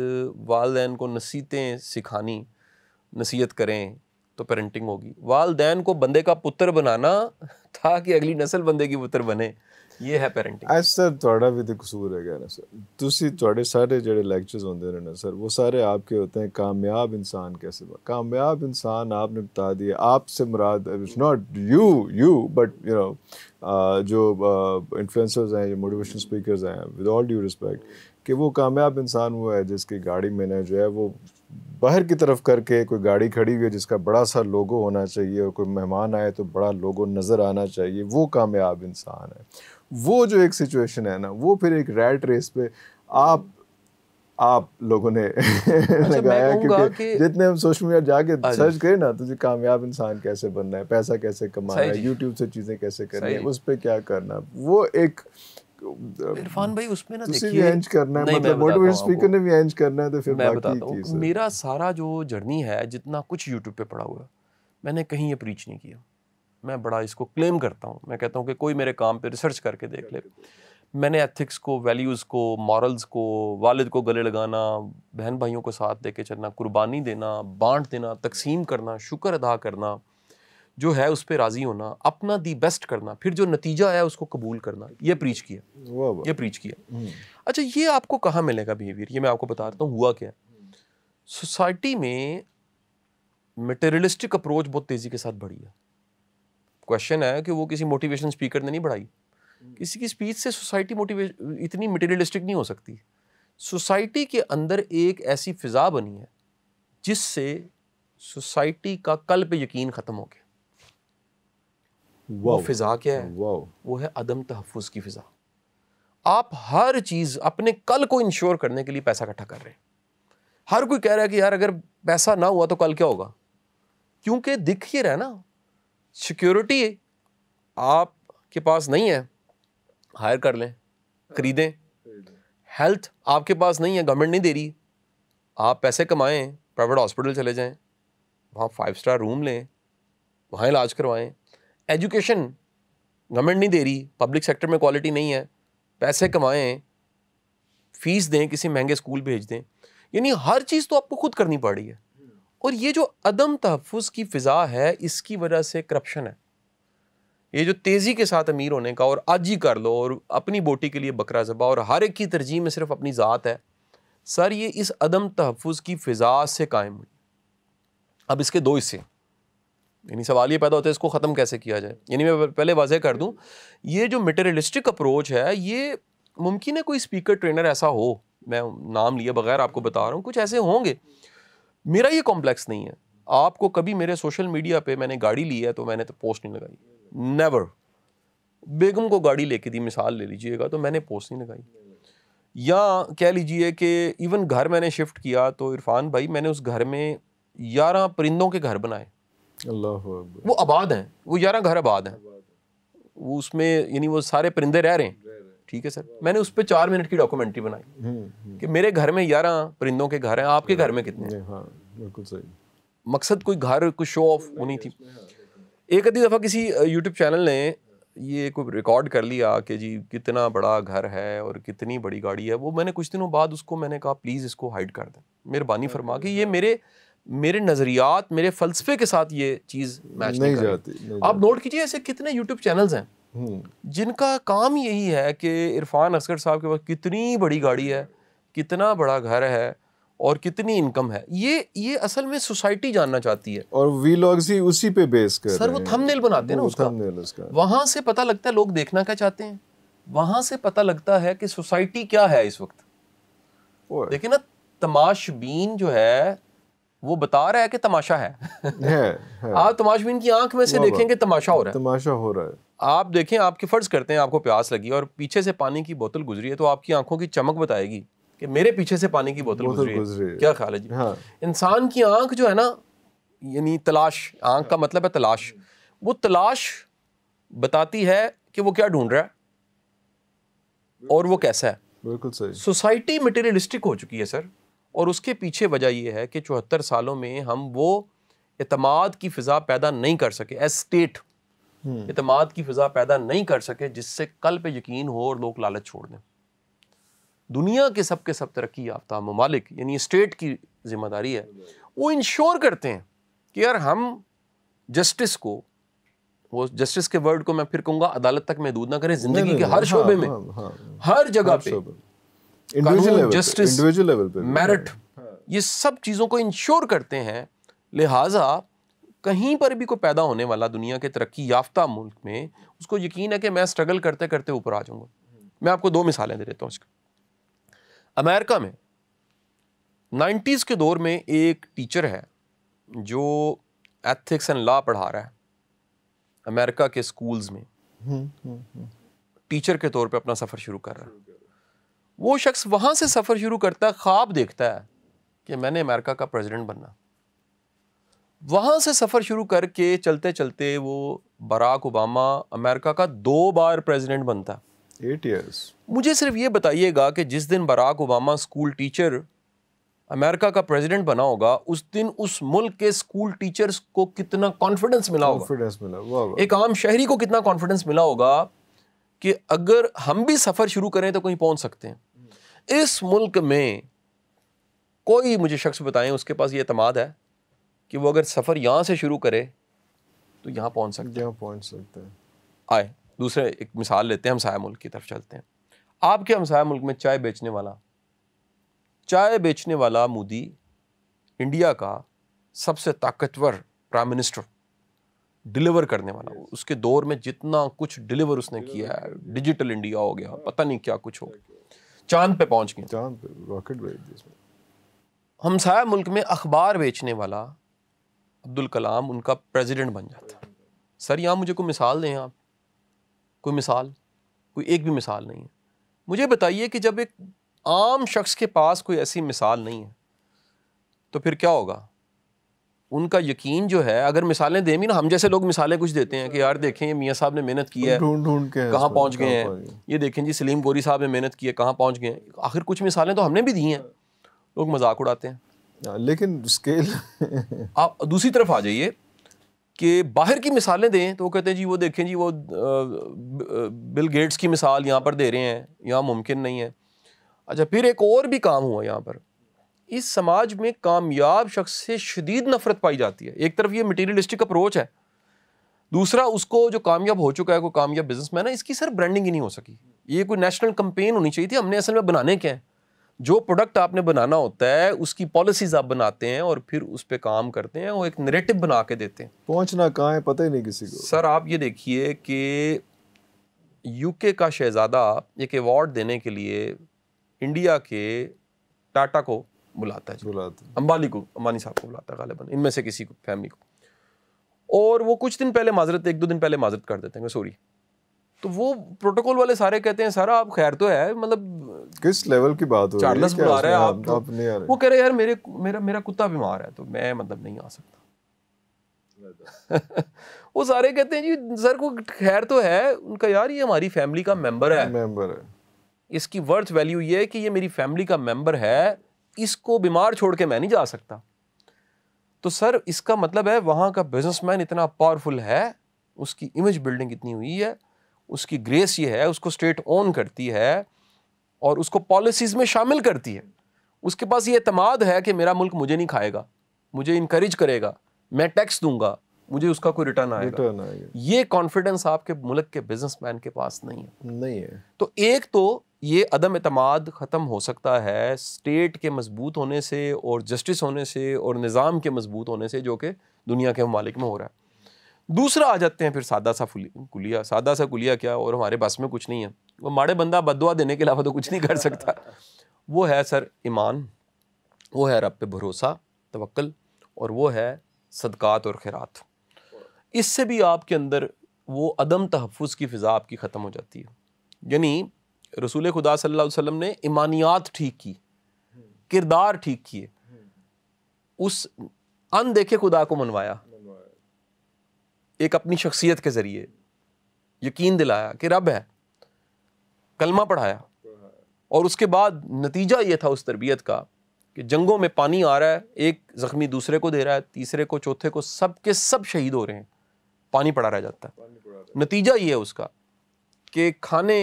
वालदेन को नसीतें सिखानी नसीहत करें तो पेरेंटिंग होगी वालदेन को बंदे का पुत्र बनाना था कि अगली नस्ल बंदे की पुत्र बने ये है पेरेंटिंग आज सर थोड़ा भी तो कसूर है ना सर तुसी थोड़े सारे जो लेक्चर्स होते ना सर वो सारे आपके होते हैं कामयाब इंसान कैसे कामयाब इंसान आपने बता दिया आपसे मुराद it's not you you but you know जो इन्फ्लुएंसर्स uh, हैं जो मोटिवेशन स्पीकर्स हैं विद ऑल ड्यू रिस्पेक्ट कि वो कामयाब इंसान वो है जिसकी गाड़ी मैंने जो है वो बाहर की तरफ करके कोई गाड़ी खड़ी हुई है जिसका बड़ा सा लोगो होना चाहिए और कोई मेहमान आए तो बड़ा लोगो नज़र आना चाहिए वो कामयाब इंसान है वो जो एक सिचुएशन है ना वो फिर एक रैट रेस पे आप आप लोगों ने अच्छा, लगाया क्योंकि कि... जितने हम सोशल मीडिया जाके सर्च हाँ करें ना तुझे तो कामयाब इंसान कैसे बनना है पैसा कैसे कमाना है यूट्यूब से चीज़ें कैसे करनी है उस पर क्या करना वो एक इरफान भाई उसमें ना देखिए एंज करना है मतलब मोटिवेशन स्पीकर ने भी एंज करना है तो फिर मैं बताता हूँ मेरा सारा जो जर्नी है जितना कुछ यूट्यूब पे पड़ा हुआ मैंने कहीं ये प्रीच नहीं किया मैं बड़ा इसको क्लेम करता हूँ मैं कहता हूँ कि कोई मेरे काम पर रिसर्च करके देख ले मैंने एथिक्स को वैल्यूज़ को मॉरल्स को वालिद को गले लगाना बहन भाइयों को साथ दे के चलना कुर्बानी देना बांट देना तकसीम करना शुक्र अदा करना जो है उस पर राज़ी होना अपना दी बेस्ट करना फिर जो नतीजा आया उसको कबूल करना ये प्रीच किया ये प्रीच किया हम्म। अच्छा ये आपको कहाँ मिलेगा बिहेवियर ये मैं आपको बता देता हूँ हुआ क्या सोसाइटी में मटेरियलिस्टिक अप्रोच बहुत तेज़ी के साथ बढ़ी है क्वेश्चन है कि वो किसी मोटिवेशन स्पीकर ने नहीं बढ़ाई किसी की स्पीच से सोसाइटी मोटिवेश इतनी मटेरियलिस्टिक नहीं हो सकती सोसाइटी के अंदर एक ऐसी फिज़ा बनी है जिससे सोसाइटी का कल पे यकीन ख़त्म हो गया वो फिज़ा क्या है वो है अदम तहफ़ की फ़िज़ा आप हर चीज़ अपने कल को इंश्योर करने के लिए पैसा इकट्ठा कर रहे हैं हर कोई कह रहा है कि यार अगर पैसा ना हुआ तो कल क्या होगा क्योंकि दिख ही रहा है ना सिक्योरिटी आपके पास नहीं है हायर कर लें खरीदें हेल्थ आपके पास नहीं है गवर्नमेंट नहीं दे रही आप पैसे कमाएं प्राइवेट हॉस्पिटल चले जाएं वहाँ फाइव स्टार रूम लें वहाँ इलाज करवाएं एजुकेशन गवर्नमेंट नहीं दे रही पब्लिक सेक्टर में क्वालिटी नहीं है पैसे कमाएं फीस दें किसी महंगे स्कूल भेज दें यानी हर चीज़ तो आपको खुद करनी पड़ रही है और ये जो अदम तहफ़ की फ़िज़ा है इसकी वजह से करप्शन है ये जो तेज़ी के साथ अमीर होने का और आज ही कर लो और अपनी बोटी के लिए बकरा जबा और हर एक की तरजीह में सिर्फ अपनी ज़ात है सर ये इस अदम तहफ़ की फ़िज़ा से कायम हुई अब इसके दो हिस्से हैं यानी सवाल ये पैदा होता है इसको ख़त्म कैसे किया जाए यानी मैं पहले वाजह कर दूँ ये जो मटेरियलिस्टिक अप्रोच है ये मुमकिन है कोई स्पीकर ट्रेनर ऐसा हो मैं नाम लिए बगैर आपको बता रहा हूँ कुछ ऐसे होंगे मेरा ये कॉम्प्लेक्स नहीं है आपको कभी मेरे सोशल मीडिया पे मैंने गाड़ी ली है तो मैंने तो पोस्ट नहीं लगाई नेवर बेगम को गाड़ी लेके दी मिसाल ले लीजिएगा तो मैंने पोस्ट नहीं लगाई या कह लीजिए कि इवन घर मैंने शिफ्ट किया तो इरफान भाई मैंने उस घर में ग्यारह परिंदों के घर बनाए वो आबाद हैं वो ग्यारह घर आबाद हैं वो उसमें यानी वो सारे परिंदे रह रहे हैं ठीक है सर मैंने उस पर चार मिनट की डॉक्यूमेंट्री बनाई हम्म, हम्म। कि मेरे घर में ग्यारह परिंदों के घर हैं आपके घर में कितने हैं हाँ, मकसद कोई घर कोई शो ऑफ वो नहीं थी हाँ, एक आधी दफ़ा किसी यूट्यूब चैनल ने ये कोई रिकॉर्ड कर लिया कि जी कितना बड़ा घर है और कितनी बड़ी गाड़ी है वो मैंने कुछ दिनों बाद उसको मैंने कहा प्लीज़ इसको हाइड कर दें मेहरबानी हाँ, फरमा कि ये मेरे मेरे नज़रियात मेरे फलसफे के साथ ये चीज़ मैच नहीं, नहीं जाती नहीं आप नोट कीजिए ऐसे कितने यूट्यूब चैनल हैं हम्म। जिनका काम यही है कि इरफान असगर साहब के पास कितनी बड़ी गाड़ी है कितना बड़ा घर है और कितनी इनकम है ये ये असल में सोसाइटी जानना चाहती है और वीलॉग्स ही उसी पे बेस कर सर वो थंबनेल बनाते हैं ना उसका, उसका। वहाँ से पता लगता है लोग देखना क्या चाहते हैं वहाँ से पता लगता है कि सोसाइटी क्या है इस वक्त देखिए ना तमाशबीन जो है वो बता रहा है कि तमाशा है, है, है। आप तमाशबीन की आंख में से देखेंगे तमाशा हो रहा है तमाशा हो रहा है आप देखें आपके फर्ज करते हैं आपको प्यास लगी और पीछे से पानी की बोतल गुजरी है तो आपकी आंखों की चमक बताएगी कि मेरे पीछे से पानी की बोतल, गुजरी है क्या ख्याल है जी हाँ। इंसान की आंख जो है ना यानी तलाश आंख का मतलब है तलाश वो तलाश बताती है कि वो क्या ढूंढ रहा है और वो कैसा है बिल्कुल सही सोसाइटी मटेरियलिस्टिक हो चुकी है सर और उसके पीछे वजह यह है कि चौहत्तर सालों में हम वो अतमाद की फ़िज़ा पैदा नहीं कर सके एज स्टेट अतमाद की फ़िज़ा पैदा नहीं कर सके जिससे कल पे यकीन हो और लोग लालच छोड़ दें दुनिया के सब के सब तरक्की याफ्ता ममालिक यानी स्टेट की जिम्मेदारी है वो इंश्योर करते हैं कि यार हम जस्टिस को वो जस्टिस के वर्ड को मैं फिर कहूँगा अदालत तक महदूद ना करें ज़िंदगी के हर हाँ, शोबे में हाँ, हाँ, हर जगह पे इंडिविजुअल जस्टिस मेरिट ये सब चीज़ों को इंश्योर करते हैं लिहाजा कहीं पर भी कोई पैदा होने वाला दुनिया के तरक्की याफ्ता मुल्क में उसको यकीन है कि मैं स्ट्रगल करते करते ऊपर आ जाऊँगा मैं आपको दो मिसालें दे देता हूँ इसकी अमेरिका में नाइन्टीज़ के दौर में एक टीचर है जो एथिक्स एंड लॉ पढ़ा रहा है अमेरिका के स्कूल्स में हम्म, हम्म, हम्म। टीचर के तौर पे अपना सफ़र शुरू कर रहा है वो शख्स वहाँ से सफ़र शुरू करता है ख्वाब देखता है कि मैंने अमेरिका का प्रेसिडेंट बनना वहाँ से सफ़र शुरू करके चलते चलते वो बराक ओबामा अमेरिका का दो बार प्रेसिडेंट बनता एट ईयर्स मुझे सिर्फ ये बताइएगा कि जिस दिन Barack Obama school teacher America का प्रेसिडेंट बना होगा उस दिन उस मुल्क के स्कूल टीचर्स को कितना कॉन्फिडेंस मिला होगा मिला एक आम शहरी को कितना कॉन्फिडेंस मिला होगा कि अगर हम भी सफ़र शुरू करें तो कहीं पहुंच सकते हैं इस मुल्क में कोई मुझे शख्स बताएं उसके पास ये अतमाद है कि वो अगर सफ़र यहाँ से शुरू करे तो यहाँ पहुँच सकते हैं पहुँच सकते हैं आए दूसरे एक मिसाल लेते हैं हमसाया मुल्क की तरफ चलते हैं आपके हमसाया मुल्क में चाय बेचने वाला चाय बेचने वाला मोदी इंडिया का सबसे ताकतवर प्राइम मिनिस्टर डिलीवर करने वाला उसके दौर में जितना कुछ डिलीवर उसने किया है डिजिटल इंडिया हो गया पता नहीं क्या कुछ हो गया चांद पे पहुंच गए चांद पे रॉकेट भेज दिए हमसाया मुल्क में अखबार बेचने वाला अब्दुल कलाम उनका प्रेसिडेंट बन जाता सर यहाँ मुझे कोई मिसाल दें आप कोई मिसाल कोई एक भी मिसाल नहीं है मुझे बताइए कि जब एक आम शख्स के पास कोई ऐसी मिसाल नहीं है तो फिर क्या होगा उनका यकीन जो है अगर मिसालें दें भी ना हम जैसे लोग मिसालें कुछ देते हैं कि यार देखें मियाँ साहब ने मेहनत की है ढूंढ ढूंढ के कहाँ पहुँच गए हैं ये देखें जी सलीम गोरी साहब ने मेहनत की है कहाँ पहुँच गए हैं आखिर कुछ मिसालें तो हमने भी दी हैं लोग मजाक उड़ाते हैं हाँ, लेकिन स्केल आप दूसरी तरफ आ जाइए कि बाहर की मिसालें दें तो वो कहते हैं जी वो देखें जी वो बिल गेट्स की मिसाल यहाँ पर दे रहे हैं यहाँ मुमकिन नहीं है अच्छा फिर एक और भी काम हुआ यहाँ पर इस समाज में कामयाब शख्स से शदीद नफरत पाई जाती है एक तरफ ये मटेरियलिस्टिक अप्रोच है दूसरा उसको जो कामयाब हो चुका है कोई कामयाब बिजनेसमैन है इसकी सर ब्रांडिंग ही नहीं हो सकी ये कोई नेशनल कंपेन होनी चाहिए थी हमने असल में बनाने के हैं जो प्रोडक्ट आपने बनाना होता है उसकी पॉलिसीज आप बनाते हैं और फिर उस पर काम करते हैं और एक नरेटिव बना के देते हैं पहुँचना कहाँ है पता ही नहीं किसी को सर आप ये देखिए कि यूके का शहज़ादा एक अवार्ड देने के लिए इंडिया के टाटा को बुलाता है बुलाता अंबानी को अंबानी साहब को बुलाता है गालिबा इनमें से किसी को फैमिली को और वो कुछ दिन पहले माजरत एक दो दिन पहले माजरत कर देते हैं सॉरी तो वो प्रोटोकॉल वाले सारे कहते हैं सारा आप खैर तो है मतलब किस लेवल की बात हो चार्लस बुला है आप, तो, आप नहीं आ रहे वो कह रहे यार मेरे मेरा मेरा कुत्ता बीमार है तो मैं मतलब नहीं आ सकता वो सारे कहते हैं जी सर को खैर तो है उनका यार ये हमारी फैमिली का मेंबर है मेंबर है इसकी वर्थ वैल्यू ये है कि ये मेरी फैमिली का मेंबर है इसको बीमार छोड़ के मैं नहीं जा सकता तो सर इसका मतलब है वहाँ का बिजनेसमैन इतना पावरफुल है उसकी इमेज बिल्डिंग इतनी हुई है उसकी ग्रेस ये है उसको स्टेट ओन करती है और उसको पॉलिसीज़ में शामिल करती है उसके पास ये अतमाद है कि मेरा मुल्क मुझे नहीं खाएगा मुझे इनक्रेज करेगा मैं टैक्स दूंगा मुझे उसका कोई रिटर्न आएगा रिटर्न आएगा ये कॉन्फिडेंस आपके मुल्क के बिजनेसमैन के पास नहीं है नहीं है तो एक तो ये अदम अतमाद ख़त्म हो सकता है स्टेट के मजबूत होने से और जस्टिस होने से और निज़ाम के मजबूत होने से जो कि दुनिया के ममालिक में हो रहा है दूसरा आ जाते हैं फिर सादा सा कुलिया सादा सा कुलिया क्या और हमारे पास में कुछ नहीं है वो माड़े बंदा बदुआ देने के अलावा तो कुछ नहीं कर सकता वो है सर ईमान वो है रब पे भरोसा तवक्ल और वो है सदक़ात और खैरात इससे भी आपके अंदर वो अदम तहफ़ की फ़िज़ा आपकी ख़त्म हो जाती है यानी रसूल खुदा सल्ला ने ईमानियात ठीक की किरदार ठीक किए उस अनदेखे खुदा को मनवाया एक अपनी शख्सियत के ज़रिए यकीन दिलाया कि रब है कलमा पढ़ाया और उसके बाद नतीजा ये था उस तरबियत का कि जंगों में पानी आ रहा है एक ज़ख्मी दूसरे को दे रहा है तीसरे को चौथे को सब के सब शहीद हो रहे हैं पानी पड़ा रह जाता है नतीजा ये है उसका कि खाने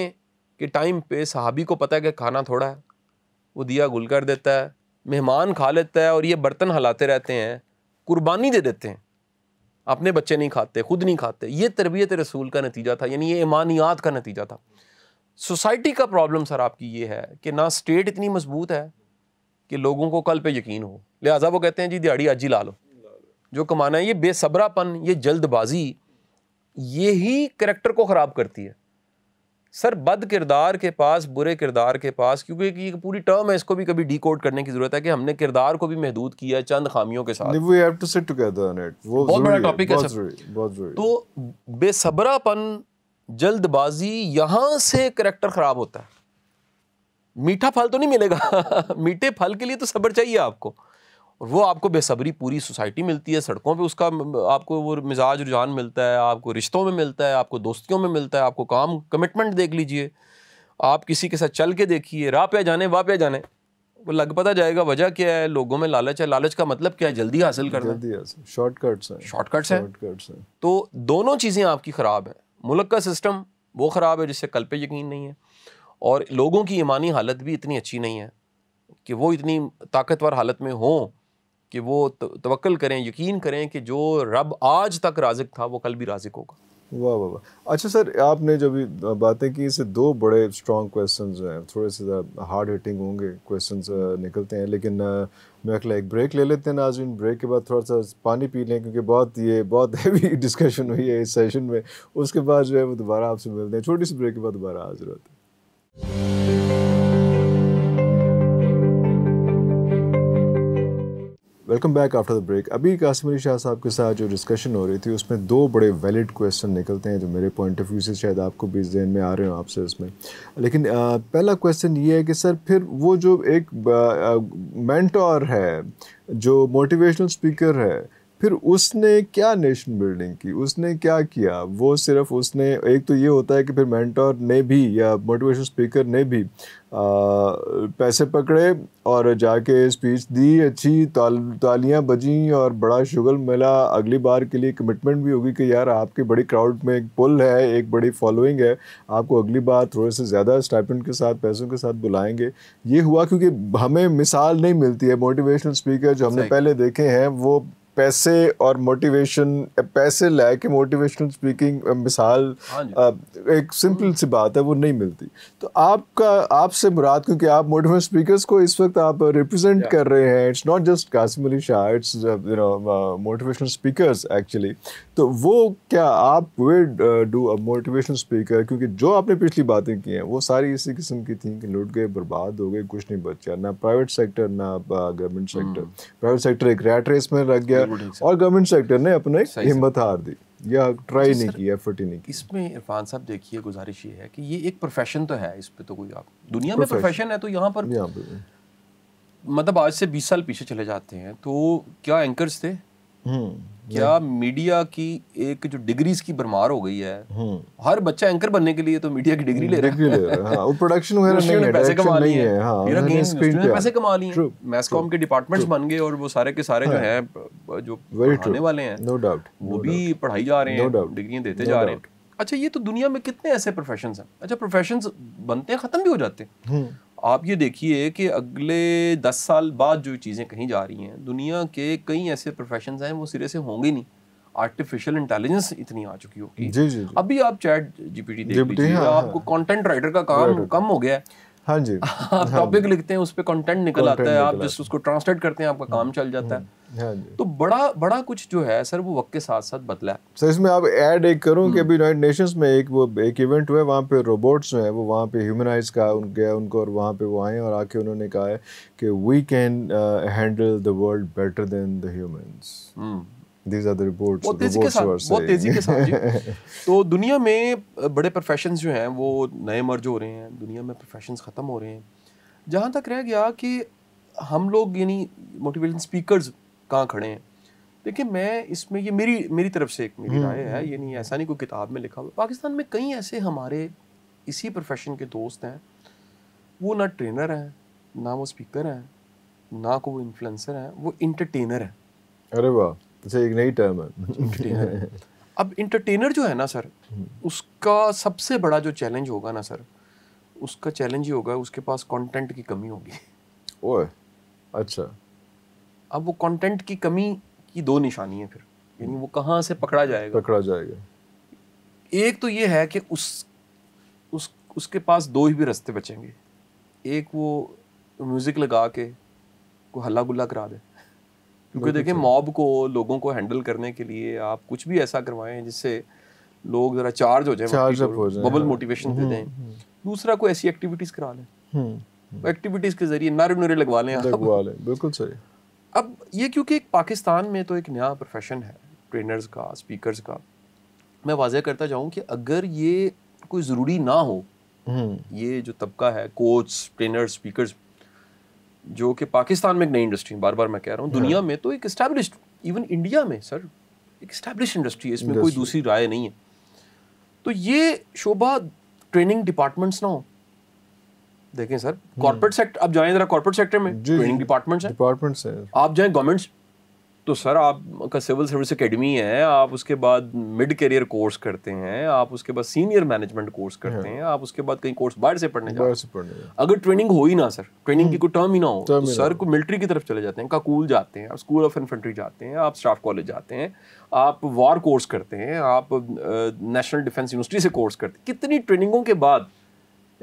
कि टाइम पे सहाबी को पता है कि खाना थोड़ा है वो दिया गुल कर देता है मेहमान खा लेता है और ये बर्तन हलाते रहते हैं कुर्बानी दे देते हैं अपने बच्चे नहीं खाते खुद नहीं खाते ये तरबियत रसूल का नतीजा था यानी ये ईमानियात का नतीजा था सोसाइटी का प्रॉब्लम सर आपकी ये है कि ना स्टेट इतनी मजबूत है कि लोगों को कल पे यकीन हो लिहाजा वो कहते हैं जी दिहाड़ी आज ही ला लो जो कमाना है ये बेसब्रापन ये जल्दबाजी ये ही करेक्टर को ख़राब करती है सर बद किरदार के पास बुरे किरदार के पास क्योंकि एक पूरी टर्म है इसको भी कभी डी कोड करने की जरूरत है कि हमने किरदार को भी महदूद किया है चंद खामियों के साथ वी वो बहुत बड़ा है सर तो बेसब्रापन जल्दबाजी यहाँ से करेक्टर ख़राब होता है मीठा फल तो नहीं मिलेगा मीठे फल के लिए तो सब्र चाहिए आपको और वो आपको बेसब्री पूरी सोसाइटी मिलती है सड़कों पे उसका आपको वो मिजाज रुझान मिलता है आपको रिश्तों में मिलता है आपको दोस्तियों में मिलता है आपको काम कमिटमेंट देख लीजिए आप किसी के साथ चल के देखिए राह पे जाने वाह पे जाने वो लग पता जाएगा वजह क्या है लोगों में लालच है लालच का मतलब क्या है जल्दी हासिल कर जल्दी शॉर्टकट्स हैं शॉर्टकट्स हैं शॉर्टकट्स हैं तो दोनों चीज़ें आपकी ख़राब है मुल्क का सिस्टम वो ख़राब है जिससे कल पे यकीन नहीं है और लोगों की ईमानी हालत भी इतनी अच्छी नहीं है कि वो इतनी ताकतवर हालत में हों कि वो तवक्ल करें यकीन करें कि जो रब आज तक राजिक था वो कल भी राजिक होगा वाह वाह वाह अच्छा सर आपने जो भी बातें की इसे दो बड़े स्ट्रॉन्ग क्वेश्चन हैं थोड़े से हार्ड हिटिंग होंगे क्वेश्चन निकलते हैं लेकिन मैं अगला एक ब्रेक ले लेते हैं नाजरीन ब्रेक के बाद थोड़ा सा पानी पी लें क्योंकि बहुत ये बहुत हैवी डिस्कशन हुई है इस सेशन में उसके बाद जो है वो दोबारा आपसे मिलते हैं छोटी सी ब्रेक के बाद दोबारा हाजिर होते हैं welcome back after the break अभी कासमरी शाह साहब के साथ जो डिस्कशन हो रही थी उसमें दो बड़े वैलिड क्वेश्चन निकलते हैं जो मेरे पॉइंट ऑफ व्यू से शायद आपको भी जहन में आ रहे हो आपसे उसमें लेकिन पहला क्वेश्चन ये है कि सर फिर वो जो एक मैंटोर है जो मोटिवेशनल स्पीकर है फिर उसने क्या नेशन बिल्डिंग की उसने क्या किया वो सिर्फ उसने एक तो ये होता है कि फिर मैंटोर ने भी या मोटिवेशन स्पीकर ने भी आ, पैसे पकड़े और जाके स्पीच दी अच्छी ताल तालियां बजी और बड़ा शुगल मिला अगली बार के लिए कमिटमेंट भी होगी कि यार आपके बड़ी क्राउड में एक पुल है एक बड़ी फॉलोइंग है आपको अगली बार थोड़े से ज़्यादा स्टाइपेंट के साथ पैसों के साथ बुलाएंगे ये हुआ क्योंकि हमें मिसाल नहीं मिलती है मोटिवेशनल स्पीकर जो हमने पहले देखे हैं वो पैसे और मोटिवेशन पैसे लाए के मोटिवेशनल स्पीकिंग मिसाल हाँ एक सिंपल सी बात है वो नहीं मिलती तो आपका आपसे मुराद क्योंकि आप मोटिवेशन स्पीकर्स को इस वक्त आप रिप्रेजेंट कर रहे हैं it's not just Qasim Ali Shah it's you know motivational speakers actually तो वो क्या आप way do a motivation speaker क्योंकि जो आपने पिछली बातें की हैं वो सारी इसी किस्म की थी कि लुट गए बर्बाद हो गए कुछ नहीं बचा ना प्राइवेट सेक्टर ना गवर्नमेंट सेक्टर प्राइवेट सेक्टर एक रैट रेस में लग गया और गवर्नमेंट सेक्टर ने अपने हिम्मत हार दी या ट्राई नहीं की एफर्ट ही नहीं की इसमें इरफान साहब देखिए गुजारिश ये है कि ये एक प्रोफेशन तो है इस पर तो कोई आप दुनिया में प्रोफेशन है तो यहाँ पर मतलब आज से बीस साल पीछे चले जाते हैं तो क्या एंकर्स थे हम्म। क्या मीडिया की एक जो डिग्रीज की भरमार हो गई है हम्म। हर बच्चा एंकर बनने के लिए तो मीडिया की डिग्री ले रहा है प्रोडक्शन हाँ। वगैरह नहीं पैसे हाँ। कमा लिए हैं पैसे कमा लिए मैसकॉम के डिपार्टमेंट्स बन गए और वो सारे के सारे जो हाँ। हैं जो आने वाले हैं नो डाउट वो भी पढ़ाई जा रहे हैं डिग्रियां देते जा रहे हैं अच्छा ये तो दुनिया में कितने ऐसे प्रोफेशंस हैं अच्छा प्रोफेशन बनते हैं खत्म भी हो जाते हैं हम्म। आप ये देखिए कि अगले दस साल बाद जो चीज़ें कहीं जा रही हैं दुनिया के कई ऐसे प्रोफेशन हैं वो सिरे से होंगे नहीं आर्टिफिशियल इंटेलिजेंस इतनी आ चुकी होगी जी जी, अभी आप चैट जीपीटी देख लीजिए हाँ, हाँ। आपको कंटेंट राइटर का काम कम हो गया है हाँ जी आप टॉपिक हाँ लिखते हैं उस पर कंटेंट निकल आता है आप जस्ट उसको ट्रांसलेट करते हैं आपका काम चल जाता है हाँ। हाँ तो बड़ा बड़ा कुछ जो है सर वो वक्त के साथ साथ बदला है सर इसमें आप ऐड एक करूं कि हम्म। अभी यूनाइटेड नेशंस में एक वो एक इवेंट हुआ है वहाँ पे रोबोट्स हैं वो वहाँ पे ह्यूमनाइज का उनके उनको और वहाँ पे वो आए और आके उन्होंने कहा है कि we can handle the world better than the humans तो दुनिया में बड़े प्रोफेशंस जो हैं वो नए मर्ज हो रहे हैं दुनिया में प्रोफेशंस ख़त्म हो रहे हैं जहाँ तक रह गया कि हम लोग यानी मोटिवेशन स्पीकर्स कहाँ खड़े हैं देखिए मैं इसमें ये मेरी मेरी तरफ से एक मेरी हम्म, राय है हम्म। यानी ऐसा नहीं कोई किताब में लिखा हुआ पाकिस्तान में कई ऐसे हमारे इसी प्रोफेशन के दोस्त हैं वो ना ट्रेनर हैं ना वो स्पीकर हैं ना को वो इन्फ्लुएंसर हैं वो इंटरटेनर हैं अरे वाह जैसे अच्छा, एक नई टर्म है अब इंटरटेनर जो है ना सर हम्म। उसका सबसे बड़ा जो चैलेंज होगा ना सर उसका चैलेंज ही होगा उसके पास कंटेंट की कमी होगी ओए अच्छा अब वो कंटेंट की कमी की दो निशानी है फिर यानी वो कहाँ से पकड़ा जाएगा पकड़ा जाएगा एक तो ये है कि उस उस उसके पास दो ही भी रास्ते बचेंगे एक वो म्यूज़िक लगा के को हल्ला गुल्ला करा दे क्योंकि देखिए मॉब को लोगों को हैंडल करने के लिए आप कुछ भी ऐसा करवाएं जिससे लोग जरा चार्ज हो जाए बबल मोटिवेशन दे हम्म, दें हम्म, हम्म। दूसरा कोई ऐसी एक्टिविटीज करा लें एक्टिविटीज के जरिए नारे नुरे लगवा लें लगवा लें बिल्कुल सही अब ये क्योंकि पाकिस्तान में तो एक नया प्रोफेशन है ट्रेनर्स का स्पीकर्स का मैं वाजह करता जाऊं कि अगर ये कोई ज़रूरी ना हो ये जो तबका है कोच ट्रेनर्स स्पीकर्स जो कि पाकिस्तान में एक नई इंडस्ट्री बार बार मैं कह रहा हूँ हाँ। दुनिया में तो एक इस्टेब्लिश इवन इंडिया में सर एक स्टैब्लिश इंडस्ट्री है इसमें कोई दूसरी राय नहीं है तो ये शोभा ट्रेनिंग डिपार्टमेंट्स ना हो देखें सर कॉर्पोरेट सेक्टर आप जाएं जरा कॉर्पोरेट सेक्टर में ट्रेनिंग डिपार्टमेंट्स हैं डिपार्टमेंट्स हैं आप जाएं गवर्नमेंट तो सर आपका सिविल सर्विस अकेडमी है आप उसके बाद मिड करियर कोर्स करते हैं आप उसके बाद सीनियर मैनेजमेंट कोर्स करते हाँ। हैं आप उसके बाद कहीं कोर्स बाहर से पढ़ने बाहर से पढ़ने अगर ट्रेनिंग हो ही ना सर ट्रेनिंग की हम्म। कोई टर्म ही ना हो तो सर को मिलिट्री की तरफ चले जाते हैं काकूल जाते हैं आप स्कूल ऑफ इन्फेंट्री जाते हैं आप स्टाफ कॉलेज जाते हैं आप वॉर कोर्स करते हैं आप नेशनल डिफेंस यूनिवर्सिटी से कोर्स करते हैं कितनी ट्रेनिंगों के बाद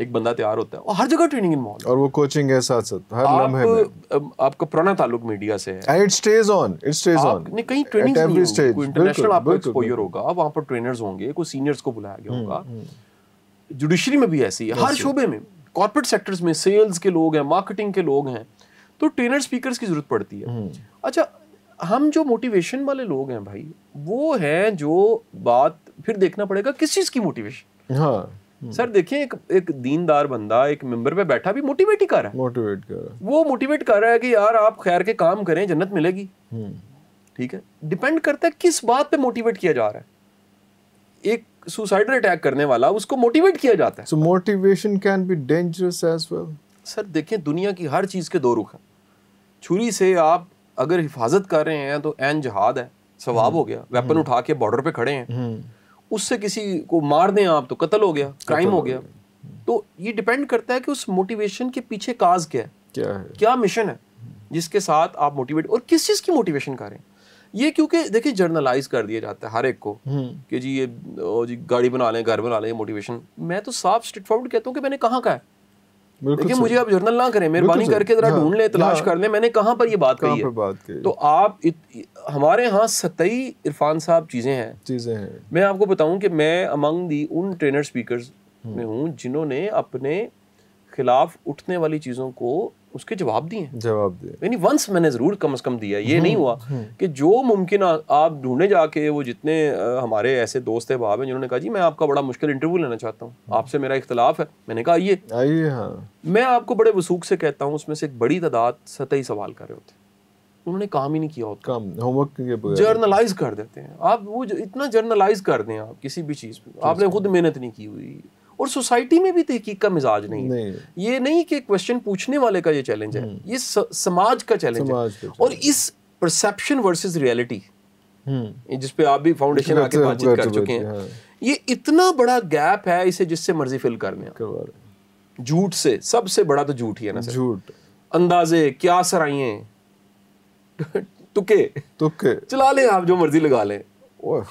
एक बंदा तैयार होता है और हर जगह ट्रेनिंग इन्वॉल्व और वो कोचिंग है साथ साथ हर आप, लम्हे में आपका पुराना ताल्लुक मीडिया से है and it stage on it stage on नहीं कहीं ट्रेनिंग एवरी स्टेज इंटरनेशनल आपको एक्सपोजर होगा वहां पर ट्रेनर्स होंगे कोई सीनियर्स को बुलाया गया हम्म, होगा जुडिशरी हम्म। में भी ऐसी है हर शोबे में कॉर्पोरेट सेक्टर्स में सेल्स के लोग हैं मार्केटिंग के लोग हैं तो ट्रेनर स्पीकर की जरूरत पड़ती है हम्म। अच्छा हम जो मोटिवेशन वाले लोग हैं भाई वो हैं जो बात फिर देखना पड़ेगा किस चीज़ की मोटिवेशन हाँ हम्म। सर देखिए एक एक दीनदार बंदा एक मेंबर पे बैठा भी मोटिवेट ही कर रहा है मोटिवेट कर रहा है वो मोटिवेट कर रहा है कि यार आप खैर के काम करें जन्नत मिलेगी हम्म। ठीक है डिपेंड करता है किस बात पे मोटिवेट किया जा रहा है एक सुसाइडल अटैक करने वाला उसको मोटिवेट किया जाता है so motivation can be dangerous as well sir देखिए दुनिया की हर चीज़ के दो रुख हैं छुरी से आप अगर हिफाजत कर रहे हैं तो एन जहाद है सवाब हम्म। हो गया वेपन उठा के बॉर्डर पे खड़े हैं उससे किसी को मार दें आप तो कत्ल हो गया क्राइम हो गया तो ये डिपेंड करता है कि उस मोटिवेशन के पीछे काज क्या है क्या है क्या मिशन है जिसके साथ आप मोटिवेट और किस चीज़ की मोटिवेशन कर रहे हैं ये क्योंकि देखिए जर्नलाइज कर दिया जाता है हर एक को हम्म। कि जी ये जी गाड़ी बना लें घर बना लें मोटिवेशन मैं तो साफ स्ट्रेट फॉरवर्ड कहता हूँ कि मैंने कहाँ का है देखिए मुझे आप जर्नल ना करें मेहरबानी करके जरा हाँ। ढूंढ लें तलाश हाँ। कर लें मैंने कहाँ पर ये बात कही है बात तो आप हमारे यहाँ सतई इरफान साहब चीज़ें हैं चीज़ें हैं मैं आपको बताऊं कि मैं अमंग दी उन ट्रेनर स्पीकर में हम्म। हूँ जिन्होंने अपने खिलाफ उठने वाली चीज़ों को उसके जवाब दिए जवाब दिए यानी वंस मैंने ज़रूर कम से कम दिया ये नहीं हुआ हम्म, हम्म। कि जो मुमकिन आप ढूंढने जाके वो जितने हमारे ऐसे दोस्त है भाव हैं जिन्होंने कहा जी मैं आपका बड़ा मुश्किल इंटरव्यू लेना चाहता हूँ हम्म। आपसे मेरा इख्तलाफ है मैंने कहा आइए आइए हाँ मैं आपको बड़े वसूख से कहता हूँ उसमें से एक बड़ी तादाद सतही सवाल कर रहे होते उन्होंने काम ही नहीं किया होता काम होमवर्क के जर्नलाइज कर देते हैं आप वो इतना जर्नलाइज कर दें आप किसी भी चीज़ पर आपने खुद मेहनत नहीं की हुई और सोसाइटी में भी तहकीक तो का मिजाज नहीं, नहीं है ये नहीं कि क्वेश्चन पूछने वाले का ये चैलेंज है हम्म। ये समाज का चैलेंज है और इस परसेप्शन वर्सेस रियलिटी जिस पे आप भी फाउंडेशन आके तो बातचीत कर चुके हैं हाँ। ये इतना बड़ा गैप है इसे जिससे मर्जी फिल करने झूठ से सबसे बड़ा तो झूठ ही है ना झूठ अंदाजे क्या सराइए तुके तुके चला लें आप जो मर्जी लगा लें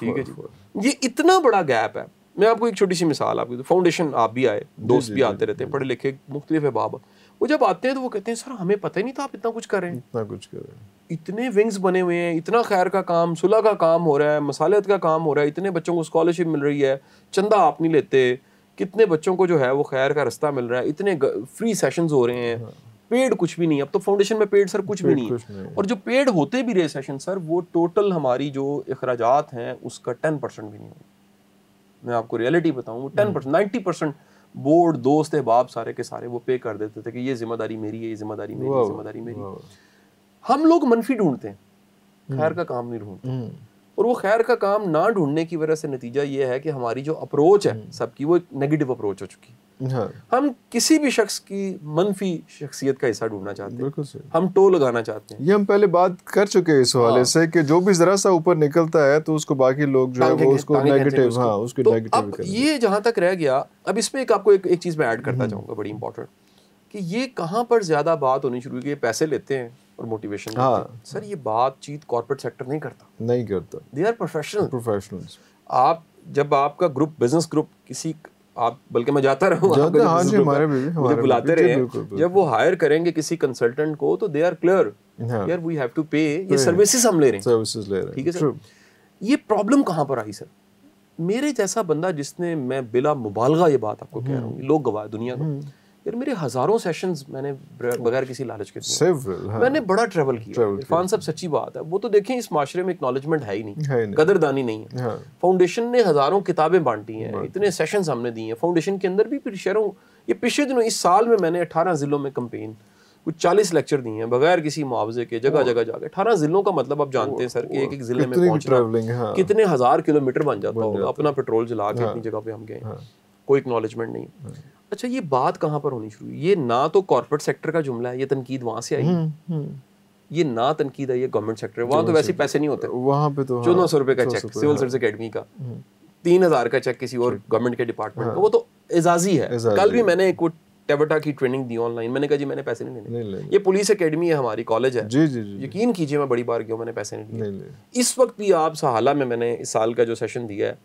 ठीक है ये इतना बड़ा गैप है मैं आपको एक छोटी सी मिसाल આપું છું ફાઉન્ડેશન આપ ભી આયે દોસ ભી આતે રહેતે પડે લખે મુખતલીફ બાબ ઓર જબ આતે હે તો વો કહેતે હે સર હમે પતા હે ની આપ ઇતના કુછ કર રહે હે ઇતના કુછ કર રહે હે ઇતને વિંગ્સ બને હુએ હે ઇતના ખેર કા કામ સુલા કા કામ હો રહા હે મસાલેત કા કામ હો રહા હે ઇતને બચ્ચો કો સ્કોલરશિપ મિલ રહી હે ચંદા આપ નહીં લેતે કિતને બચ્ચો કો જો હે વો ખેર કા રસ્તા મિલ રહા હે ઇતને ફ્રી સેશન્સ હો રહે હે પેડ કુછ ભી નહીં اب તો ફાઉન્ડેશન મે પેડ સર કુછ ભી નહીં ઓર જો પેડ હોતે ભી રહે સેશન સર વો ટોટલ હમારી જો ઇખરાજાત હે uska 10% ભી નહીં मैं आपको रियलिटी बताऊँ ten percent ninety percent board दोस्त बाप सारे के सारे वो पे कर देते थे कि ये जिम्मेदारी मेरी है ये जिम्मेदारी मेरी ये जिम्मेदारी मेरी हम लोग मनफी ढूंढते हैं हम्म। खैर का काम नहीं ढूंढते हम्म। और वो खैर का काम ना ढूंढने की वजह से नतीजा ये है कि हमारी जो अप्रोच है हम्म। सबकी वो एक नेगेटिव अप्रोच हो चुकी है हाँ। हम किसी भी शख्स की मनफी शख्सियत का हिस्सा ढूंढना चाहते हैं हम टो लगाना चाहते हैं ये हम पहले बात कर चुके हैं इस हाँ। हवाले से कि जो भी जरा सा ऊपर निकलता है तो उसको बाकी लोग जो है वो उसको नेगेटिव हाँ उसको तो नेगेटिव ये जहाँ तक रह गया अब इसमें एक आपको एक, एक चीज़ मैं ऐड करना हम्म। चाहूँगा बड़ी इंपॉर्टेंट कि ये कहाँ पर ज़्यादा बात होनी शुरू हुई पैसे लेते हैं और मोटिवेशन हाँ सर ये बातचीत कॉर्पोरेट सेक्टर नहीं करता नहीं करता दे आर प्रोफेशनल प्रोफेशनल आप जब आपका ग्रुप बिजनेस ग्रुप किसी आप बल्कि मैं जाता रहूँ हाँ मुझे बुलाते रहे जब वो हायर करेंगे किसी कंसल्टेंट को तो दे आर क्लियर यार वी हैव टू पे ये सर्विसेज हम ले रहे हैं सर्विसेज ले रहे हैं ठीक है सर ये प्रॉब्लम कहाँ पर आई सर मेरे जैसा बंदा जिसने मैं बिला मुबालगा ये बात आपको कह रहा हूँ हम्म। लोग गवाए दुनिया का यार मेरे हजारों सेशंस मैंने बगैर किसी लालच के हाँ। मैंने बड़ा ट्रैवल किया इरफान साहब सच्ची बात है वो तो देखें इस माशरे में एक्नॉलेजमेंट है ही नहीं, है नहीं। कदरदानी नहीं है हाँ। फाउंडेशन ने हजारों किताबें बांटी हैं इतने सेशंस हमने दिए हैं फाउंडेशन के अंदर भी फिर शहरों ये पिछले दिनों इस साल में मैंने अठारह जिलों में कंपेन कुछ चालीस लेक्चर दिए हैं बगैर किसी मुआवजे के जगह जगह जाके अठारह जिलों का मतलब आप जानते हैं सर कि एक एक जिले में पहुंचना हाँ। कितने हजार किलोमीटर बन जाता होगा अपना पेट्रोल जला के हाँ। अपनी जगह पे हम गए हाँ। कोई एक्नॉलेजमेंट नहीं अच्छा ये बात कहाँ पर होनी शुरू हुई ये ना तो कॉरपोरेट सेक्टर का जुमला है ये तनकीद वहाँ से आई है हम्म, हम्म। ये ना तनकीद है ये गवर्नमेंट सेक्टर वहाँ तो वैसे पैसे नहीं होते वहाँ पे तो चौदह हाँ, सौ रुपये का चेक सिविल सर्विस अकेडमी का हम्म। तीन हजार का चेक किसी और गवर्नमेंट के डिपार्टमेंट का हाँ। वो तो एजाजी है कल भी मैंने एक टेबटा की ट्रेनिंग दी ऑनलाइन मैंने कहा जी मैंने पैसे नहीं लेने ये पुलिस अकेडमी है हमारी कॉलेज है जी जी जी यकीन कीजिए मैं बड़ी बार गया मैंने पैसे नहीं लिए इस वक्त भी आप सहाला में मैंने इस साल का जो सेशन दिया है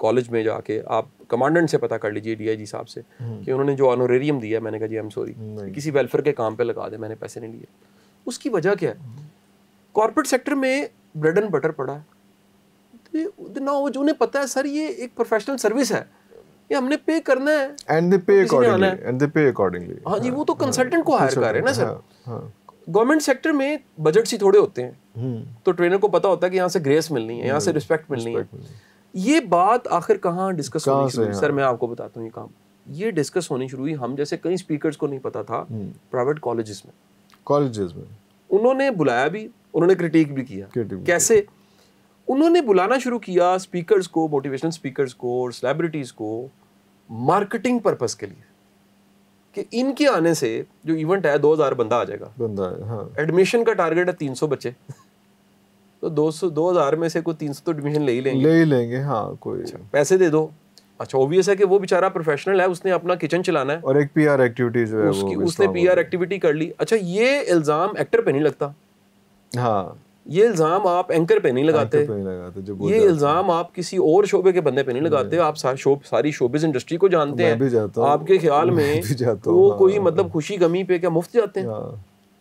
कॉलेज में जाके आप कमांडेंट से पता कर लीजिए डीआईजी साहब से हम्म। कि उन्होंने जो ऑनोरेरियम दिया मैंने कहा जी आई एम सॉरी किसी वेलफेयर के काम पे लगा दे मैंने पैसे नहीं लिए उसकी वजह क्या है कॉरपोरेट हम्म। सेक्टर में ब्रेड एंड बटर पड़ा है तो ना वो जो उन्हें पता है सर ये एक प्रोफेशनल सर्विस है ये हमने पे करना है एंड दे पे अकॉर्डिंगली एंड दे पे अकॉर्डिंगली हां जी हाँ, वो तो कंसल्टेंट हाँ। को हायर कर रहे हैं ना सर हां हाँ। गवर्नमेंट सेक्टर में बजट ही थोड़े होते हैं हम्म। तो ट्रेनर को पता होता है कि यहाँ से ग्रेस मिलनी है यहाँ से रिस्पेक्ट हम्म। मिलनी है ये बात आखिर कहाँ डिस्कस होनी शुरू सर मैं आपको बताता हूँ ये काम ये डिस्कस होनी शुरू हुई हम जैसे कई स्पीकर्स को नहीं पता था प्राइवेट हम्म। कॉलेजेस में कॉलेजेस में उन्होंने बुलाया भी उन्होंने क्रिटिक भी किया कैसे उन्होंने बुलाना शुरू किया स्पीकर्स को मोटिवेशनल स्पीकर्स को और सेलिब्रिटीज को मार्केटिंग पर्पज के लिए कि इनके आने से जो इवेंट है दो हजार बंदा आ जाएगा बंदा हाँ। एडमिशन का टारगेट है तीन सौ बच्चे तो दो सौ दो हजार में से कोई तीन सौ तो एडमिशन ले ही लेंगे ले ही लेंगे हाँ कोई अच्छा, पैसे दे दो अच्छा ऑब्वियस है कि वो बेचारा प्रोफेशनल है उसने अपना किचन चलाना है और एक पीआर एक्टिविटी जो है उसकी उसने पीआर एक्टिविटी कर ली अच्छा ये इल्जाम एक्टर पे नहीं लगता हाँ ये इल्ज़ाम आप एंकर पे नहीं लगाते पे नहीं लगाते जो ये इल्ज़ाम आप किसी और शोबे के बंदे पे नहीं लगाते आप सार शो, सारी शोबे इंडस्ट्री को जानते हैं आपके ख्याल में वो हाँ। कोई मतलब खुशी गमी पे क्या मुफ्त जाते हैं हाँ।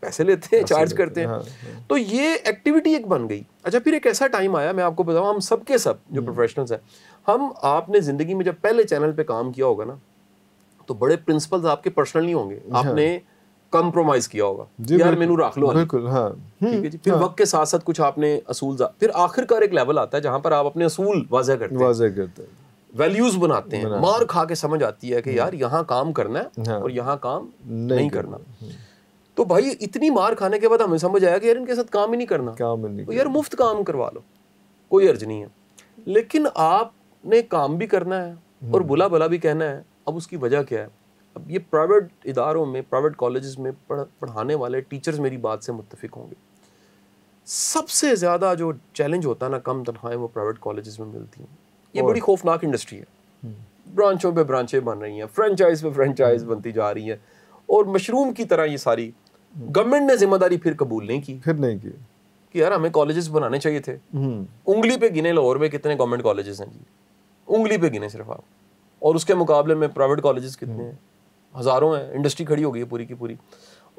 पैसे लेते हैं चार्ज करते हैं हाँ, तो ये एक्टिविटी एक बन गई अच्छा फिर एक ऐसा टाइम आया मैं आपको बताऊँ हम सब सब जो प्रोफेशनल्स हम्म। हैं हम आपने ज़िंदगी में जब पहले चैनल पर काम किया होगा ना तो बड़े प्रिंसिपल्स आपके पर्सनल नहीं होंगे आपने कॉम्प्रोमाइज किया होगा यार मेनू रख लो बिल्कुल हाँ ठीक है हम्म, जी फिर हाँ। वक्त के साथ साथ कुछ आपने असूल फिर आखिरकार एक लेवल आता है जहां पर आप अपने असूल वाजह करते वाजह करते हैं वैल्यूज बनाते हैं मार खा के समझ आती है कि हम्म। यार यहाँ काम करना है हाँ। और यहाँ काम नहीं, नहीं करना हम्म। तो भाई इतनी मार खाने के बाद हमें समझ आया कि यार इनके साथ काम ही नहीं करना काम नहीं तो यार मुफ्त काम करवा लो कोई अर्ज नहीं है लेकिन आपने काम भी करना है और बुला बुला भी कहना है अब उसकी वजह क्या है अब ये प्राइवेट इदारों में प्राइवेट कॉलेज में पढ़ पढ़ाने वाले टीचर्स मेरी बात से मुतफिक होंगे सबसे ज़्यादा जो चैलेंज होता है ना कम तनख्वाहें वो प्राइवेट कॉलेज में मिलती हैं ये बड़ी खौफनाक इंडस्ट्री है हम्म। ब्रांचों पे ब्रांचें बन रही हैं फ्रेंचाइज पे फ्रेंचाइज हम्म। बनती जा रही हैं और मशरूम की तरह ये सारी गवर्नमेंट हम्म। ने जिम्मेदारी फिर कबूल नहीं की फिर नहीं की कि यार हमें कॉलेजेस बनाने चाहिए थे उंगली पे गिने लाहौर में कितने गवर्नमेंट कॉलेजेस हैं जी उंगली पे गिने सिर्फ आप और उसके मुकाबले में प्राइवेट कॉलेजेस कितने हैं हज़ारों हैं इंडस्ट्री खड़ी हो गई है पूरी की पूरी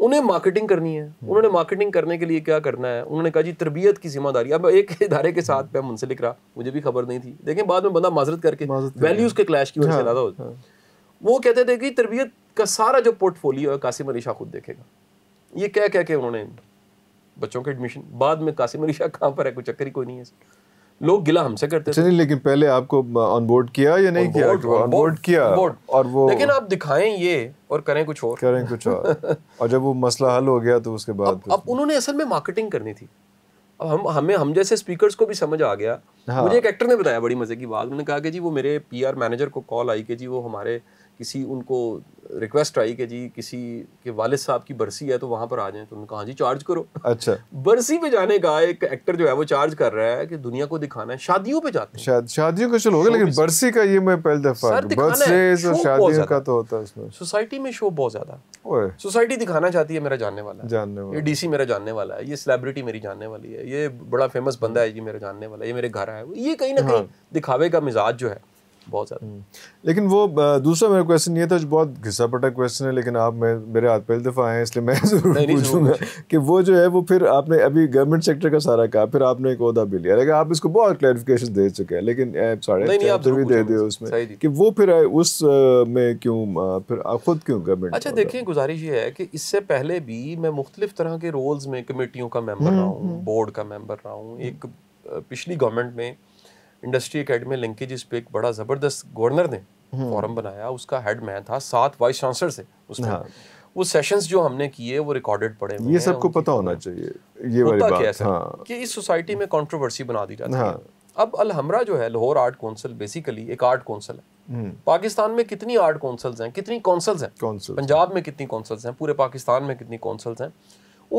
उन्हें मार्केटिंग करनी है हम्म। उन्होंने मार्केटिंग करने के लिए क्या करना है उन्होंने कहा जी तरबियत की जिम्मेदारी अब एक इदारे के साथ मैं मुंसलिक रहा मुझे भी खबर नहीं थी देखें बाद में बंदा माजरत करके वैल्यूज़ के क्लैश की वजह से हाँ, ज़्यादा होता है हाँ। वो कहते थे कि तरबियत का सारा जो पोर्टफोलियो है कासिम अली शाह खुद देखेगा ये कह कह के उन्होंने बच्चों के एडमिशन बाद में कासिम अली शाह कहाँ पर है कोई चक्कर ही कोई नहीं है लोग गिला हमसे करते अच्छा, थे लेकिन पहले आपको ऑन बोर्ड किया या नहीं किया ऑन बोर्ड किया और वो लेकिन आप दिखाएं ये और करें कुछ और करें कुछ और और जब वो मसला हल हो गया तो उसके बाद अब, अब उन्होंने असल में मार्केटिंग करनी थी अब हम हमें हम जैसे स्पीकर्स को भी समझ आ गया हाँ। मुझे एक एक्टर ने बताया बड़ी मज़े की बात उन्होंने कहा कि जी वो मेरे पीआर मैनेजर को कॉल आई कि जी वो हमारे किसी उनको रिक्वेस्ट आई कि जी किसी के वालिद साहब की बरसी है तो वहाँ पर आ जाएं तो उन्होंने कहा हाँ जी चार्ज करो अच्छा बरसी पे जाने का एक एक्टर जो है वो चार्ज कर रहा है कि दुनिया को दिखाना है शादियों पे जाते हैं शादियों का चलो लेकिन बरसी का ये मैं पहले दफा तो बर्थडे और शादियों का तो होता है इसमें सोसाइटी में शो बहुत ज्यादा सोसाइटी दिखाना चाहती है मेरा जानने वाला जानने वाला ये डीसी मेरा जानने वाला है ये सेलिब्रिटी मेरी जानने वाली है ये बड़ा फेमस बंदा है जी मेरा जानने वाला है ये मेरे घर आया ये कहीं ना हाँ। कहीं दिखावे का मिजाज जो है बहुत ज़्यादा हम्म। लेकिन वो दूसरा मेरा क्वेश्चन ये था जो बहुत घिसा पटा क्वेश्चन है लेकिन आप मैं मेरे हाथ पहले दफ़ा आए हैं इसलिए मैं ज़रूर पूछूंगा कि वो जो है वो फिर आपने अभी गवर्नमेंट सेक्टर का सारा कहा फिर आपने एक अहदा भी लिया लेकिन आप इसको बहुत क्लैरिफिकेशन दे चुके हैं लेकिन साढ़े भी दे दिए उसमें कि वो फिर उस में क्यों फिर खुद क्यों गवर्नमेंट अच्छा देखिए गुजारिश ये है कि इससे पहले भी मैं मुख्तलिफ तरह के रोल्स में कमेटियों का मेम्बर हम्म, रहा हूँ बोर्ड हम्म। का मेम्बर रहा हूँ एक पिछली गवर्नमेंट में इंडस्ट्री अकेडमी लिंकेज पे एक बड़ा ज़बरदस्त गवर्नर ने फॉरम हम्म। बनाया उसका हेड मैं था सात वाइस चांसलर थे उसमें हाँ। वो सेशंस जो हमने किए वो रिकॉर्डेड पड़े ये सबको पता होना चाहिए ये वाली बात क्या हाँ। कि इस सोसाइटी में कंट्रोवर्सी बना दी जाती है हाँ। अब अलहमरा जो है लाहौर आर्ट काउंसिल बेसिकली एक आर्ट काउंसिल है हम्म। पाकिस्तान में कितनी आर्ट काउंसिल्स हैं कितनी काउंसिल्स हैं पंजाब में कितनी काउंसिल्स हैं पूरे पाकिस्तान में कितनी काउंसिल्स हैं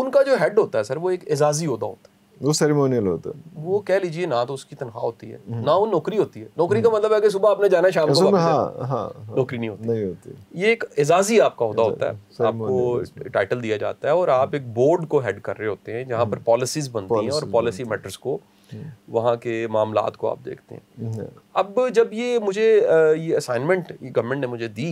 उनका जो हेड होता है सर वो एक एजाजी होता होता है वो सेरेमोनियल होता है वो कह लीजिए ना तो उसकी तनख्वाह होती है हम्म। ना वो नौकरी होती है नौकरी का मतलब है कि सुबह आपने जाना शाम को हाँ, हाँ, हाँ, नौकरी नहीं होती नहीं होती ये एक एजाजी आपका होता होता है आपको टाइटल दिया जाता है और आप एक बोर्ड को हेड कर रहे होते हैं जहाँ पर पॉलिसीज हम्म। बनती हैं और पॉलिसी मैटर्स को हम्म। वहाँ के मामला को आप देखते हैं अब जब ये मुझे ये असाइनमेंट गवर्नमेंट ने मुझे दी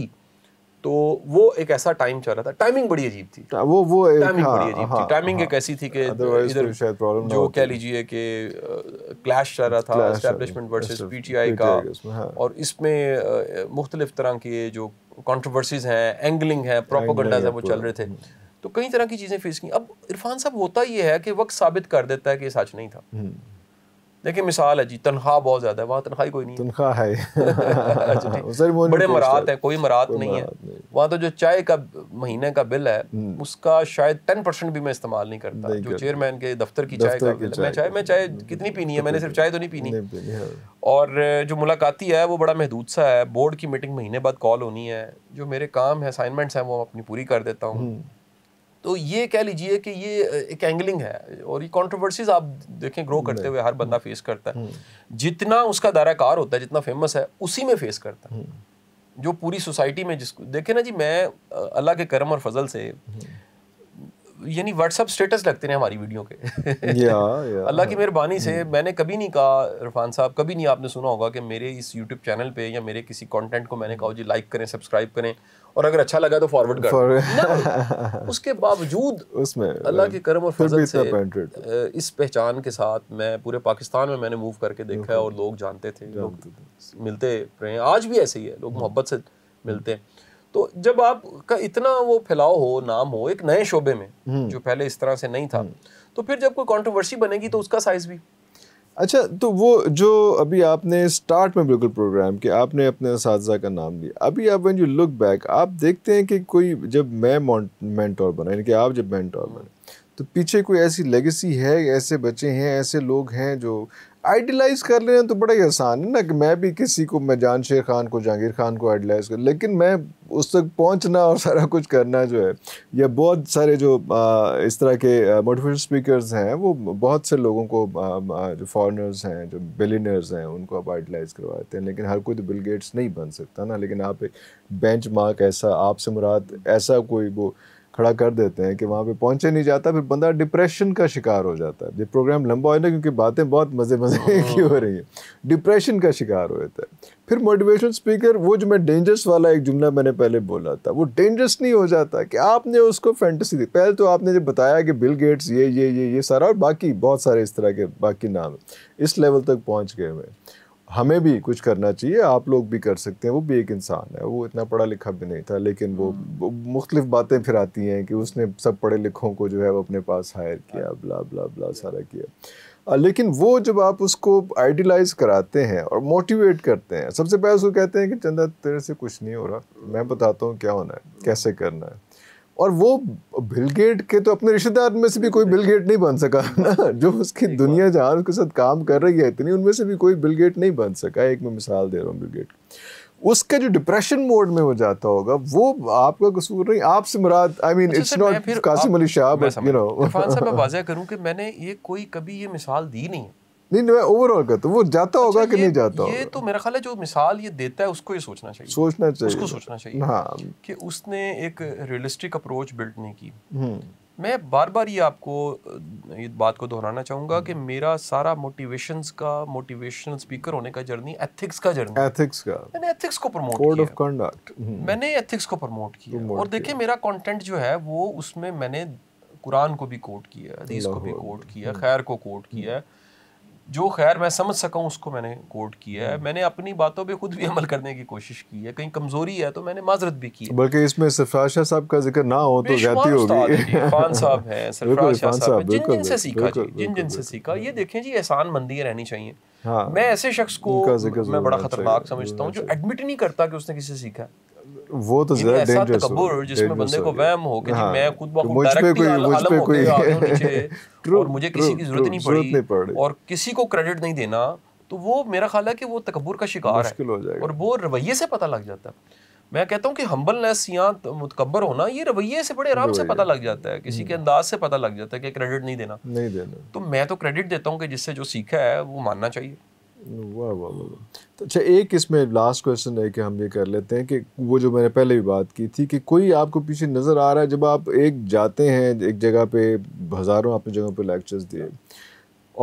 तो वो एक ऐसा टाइम चल रहा था टाइमिंग बड़ी अजीब थी हाँ, वो वो टाइमिंग बड़ी हाँ, अजीब थी टाइमिंग हाँ, एक ऐसी थी कि तो इधर शायद प्रॉब्लम जो कह लीजिए कि क्लैश चल रहा था एस्टेब्लिशमेंट वर्सेस पीटीआई का और इसमें मुख्तलिफ तरह के जो कंट्रोवर्सीज हैं एंगलिंग है प्रोपोगंडाज है वो चल रहे थे तो कई तरह की चीज़ें फेस की अब इरफान साहब होता ये है कि वक्त साबित कर देता है कि ये सच नहीं था हम्म। देखिए मिसाल है जी तनख्वाह बहुत ज़्यादा है वहाँ तनख्वाह कोई नहीं तनख्वाह है अच्छा बड़े मरात है कोई मरात नहीं है वहाँ तो जो चाय का महीने का बिल है हम्म। उसका शायद टेन परसेंट भी मैं इस्तेमाल नहीं करता जो चेयरमैन के दफ्तर की चाय का चाय मतलब, मैं चाय कितनी पीनी है मैंने सिर्फ चाय तो नहीं पीनी हाँ। और जो मुलाकाती है वो बड़ा महदूद सा है बोर्ड की मीटिंग महीने बाद कॉल होनी है जो मेरे काम है असाइनमेंट्स हैं वो अपनी पूरी कर देता हूँ हम्म। तो ये कह लीजिए कि ये एक एंगलिंग है और ये कॉन्ट्रोवर्सीज आप देखें ग्रो करते हुए हर बंदा फेस करता है हम्म। जितना उसका दायराकार होता है जितना फेमस है उसी में फेस करता है हम्म। जो पूरी सोसाइटी में जिसको देखे ना जी मैं अल्लाह के करम और फजल से हम्म। यानी व्हाट्सअप स्टेटस लगते हैं हमारी वीडियो के अल्लाह की मेहरबानी से मैंने कभी नहीं कहा इरफान साहब कभी नहीं आपने सुना होगा कि मेरे इस यूट्यूब चैनल पे या मेरे किसी कंटेंट को मैंने कहा जी लाइक करें सब्सक्राइब करें और अगर अच्छा लगा तो फॉरवर्ड कर उसके बावजूद उसमें अल्लाह के करम और फजल से इस पहचान के साथ मैं पूरे पाकिस्तान में मैंने मूव करके देखा है और लोग जानते थे लोग मिलते रहे आज भी ऐसे ही है लोग hmm. मोहब्बत से hmm. मिलते हैं तो जब आपका इतना वो फैलाव हो नाम हो एक नए शोबे में hmm. जो पहले इस तरह से नहीं था तो फिर जब कोई कॉन्ट्रोवर्सी बनेगी तो उसका साइज भी अच्छा तो वो जो अभी आपने स्टार्ट में बिल्कुल प्रोग्राम कि आपने अपने इस का नाम लिया अभी आप वन यू लुक बैक आप देखते हैं कि कोई जब मैं मेंटोर बना यानी कि आप जब मेंटोर बने तो पीछे कोई ऐसी लेगेसी है ऐसे बच्चे हैं ऐसे लोग हैं जो आइडलाइज कर लेना तो बड़ा ही आसान है ना कि मैं भी किसी को मैं जान शेर खान को जहांगीर खान को आइडलाइज कर लेकिन मैं उस तक पहुंचना और सारा कुछ करना जो है या बहुत सारे जो आ, इस तरह के मोटिवेशन स्पीकर्स हैं वो बहुत से लोगों को आ, जो फॉरनर्स हैं जो बिलीनर्स हैं उनको आप आइडलाइज करवाते हैं लेकिन हर कोई तो बिल गेट्स नहीं बन सकता ना लेकिन आप एक बेंच ऐसा आपसे मुराद ऐसा कोई वो खड़ा कर देते हैं कि वहाँ पे पहुँचे नहीं जाता फिर बंदा डिप्रेशन का शिकार हो जाता है जब प्रोग्राम लंबा हो ना क्योंकि बातें बहुत मज़े मज़े की हो रही हैं डिप्रेशन का शिकार हो जाता है फिर मोटिवेशन स्पीकर वो जो मैं डेंजरस वाला एक जुमला मैंने पहले बोला था वो डेंजरस नहीं हो जाता कि आपने उसको फैंटसी दी पहले तो आपने जब बताया कि बिल गेट्स ये ये ये ये सारा और बाकी बहुत सारे इस तरह के बाकी नाम इस लेवल तक पहुँच गए हुए हैं हमें भी कुछ करना चाहिए आप लोग भी कर सकते हैं वो भी एक इंसान है वो इतना पढ़ा लिखा भी नहीं था लेकिन वो, हम्म। वो मुख्तलिफ बातें फिर आती हैं कि उसने सब पढ़े लिखों को जो है वो अपने पास हायर हाँ। किया ब्ला बला बला सारा किया लेकिन वो जब आप उसको आइडियलाइज कराते हैं और मोटिवेट करते हैं सबसे पहले उसको कहते हैं कि चंदा तेरे से कुछ नहीं हो रहा मैं बताता हूँ क्या होना है हम्म। कैसे करना है और वो बिलगेट के तो अपने रिश्तेदार में से भी कोई बिल गेट नहीं बन सका ना जो उसकी दुनिया जहाँ उसके साथ काम कर रही है इतनी उनमें से भी कोई बिल गेट नहीं बन सका एक मैं मिसाल दे रहा हूँ बिलगेट उसके उसका जो डिप्रेशन मोड में हो जाता होगा वो आपका कसूर नहीं आपसे मुराद I mean it's not Qasim Ali Shah you know वाजह कि मैंने ये कोई कभी ये मिसाल दी नहीं नहीं नहीं ओवरऑल का तो वो जाता होगा अच्छा, कि नहीं जाता ये तो मेरा ख्याल है जो मिसाल ये देता है उसको ये सोचना चाहिए सोचना चाहिए उसको सोचना चाहिए हाँ कि उसने एक रियलिस्टिक अप्रोच बिल्ड नहीं की हम्म। मैं बार बार ये आपको ये बात को दोहराना चाहूंगा कि मेरा सारा मोटिवेशन का मोटिवेशनल स्पीकर होने का जर्नी एथिक्स का जर्नी एथिक्स का मैंने एथिक्स को प्रमोट कोड ऑफ कंडक्ट मैंने एथिक्स को प्रमोट किया और देखिए मेरा कंटेंट जो है वो उसमें मैंने कुरान को भी कोट किया हदीस को भी कोट किया हम्म। खैर को कोट किया है जो खैर मैं समझ सका उसको मैंने कोट किया है मैंने अपनी बातों पे खुद भी अमल करने की कोशिश की है कहीं कमजोरी है तो मैंने माजरत भी की बल्कि इसमें सरफराज शाह साहब का जिक्र ना हो तो गलती होगी इरफान साहब है सरफराज शाह साहब जिन जिन से सीखा जी जिन जिन से सीखा ये देखें जी एहसान मंदी रहनी चाहिए हाँ। मैं ऐसे शख्स को मैं बड़ा खतरनाक समझता हूँ जो एडमिट नहीं करता कि उसने किसी से सीखा वो तो ज्यादा डेंजरस तकबर जिसमें बंदे को वहम हो कि हाँ, मैं खुद तो मुझ पे कोई मुझ पे कोई ट्रू और मुझे किसी की जरूरत नहीं पड़ी और किसी को क्रेडिट नहीं देना तो वो मेरा ख्याल है कि वो तकबर का शिकार है और वो रवैये से पता लग जाता है मैं कहता हूँ कि हम्बलनेस या तो मुतकबर होना ये रवैये से बड़े आराम से पता लग जाता है किसी के हम्म। अंदाज से पता लग जाता है कि क्रेडिट नहीं देना नहीं देना तो मैं तो क्रेडिट देता हूँ कि जिससे जो सीखा है वो मानना चाहिए वाह वाह वाह तो अच्छा एक इसमें लास्ट क्वेश्चन है कि हम ये कर लेते हैं कि वो जो मैंने पहले भी बात की थी कि कोई आपको पीछे नज़र आ रहा है जब आप एक जाते हैं एक जगह पे हज़ारों आपने जगहों पे लेक्चर्स दिए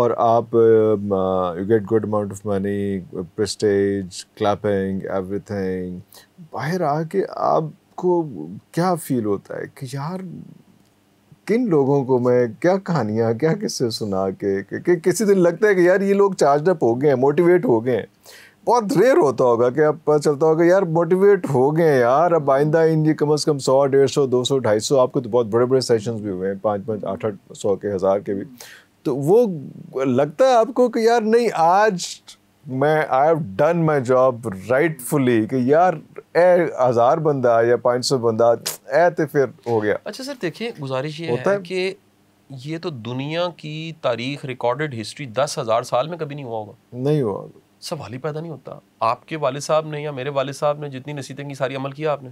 और आप you get good amount of money prestige clapping everything बाहर आके आपको क्या फील होता है कि यार किन लोगों को मैं क्या कहानियाँ क्या किस्से सुना के कि, कि, किसी दिन लगता है कि यार ये लोग चार्ज अप हो गए हैं मोटिवेट हो गए हैं बहुत रेयर होता होगा कि अब पता चलता होगा यार मोटिवेट हो गए यार अब आइंदा इन कम से कम सौ डेढ़ सौ दो सौ ढाई सौ आपको तो बहुत बड़े बड़े सेशंस भी हुए हैं पाँच पाँच आठ आठ सौ के हज़ार के भी तो वो लगता है आपको कि यार नहीं आज मैं I have done my job rightfully कि यार ए हज़ार बंदा या पाँच सौ बंदा ए तो फिर हो गया अच्छा सर देखिए गुजारिश ये होता है, है कि ये तो दुनिया की तारीख रिकॉर्डेड हिस्ट्री दस हज़ार साल में कभी नहीं हुआ होगा नहीं हुआ होगा सवाल ही पैदा नहीं होता आपके वाले साहब ने या मेरे वाले साहब ने जितनी नसीहतें की सारी अमल किया आपने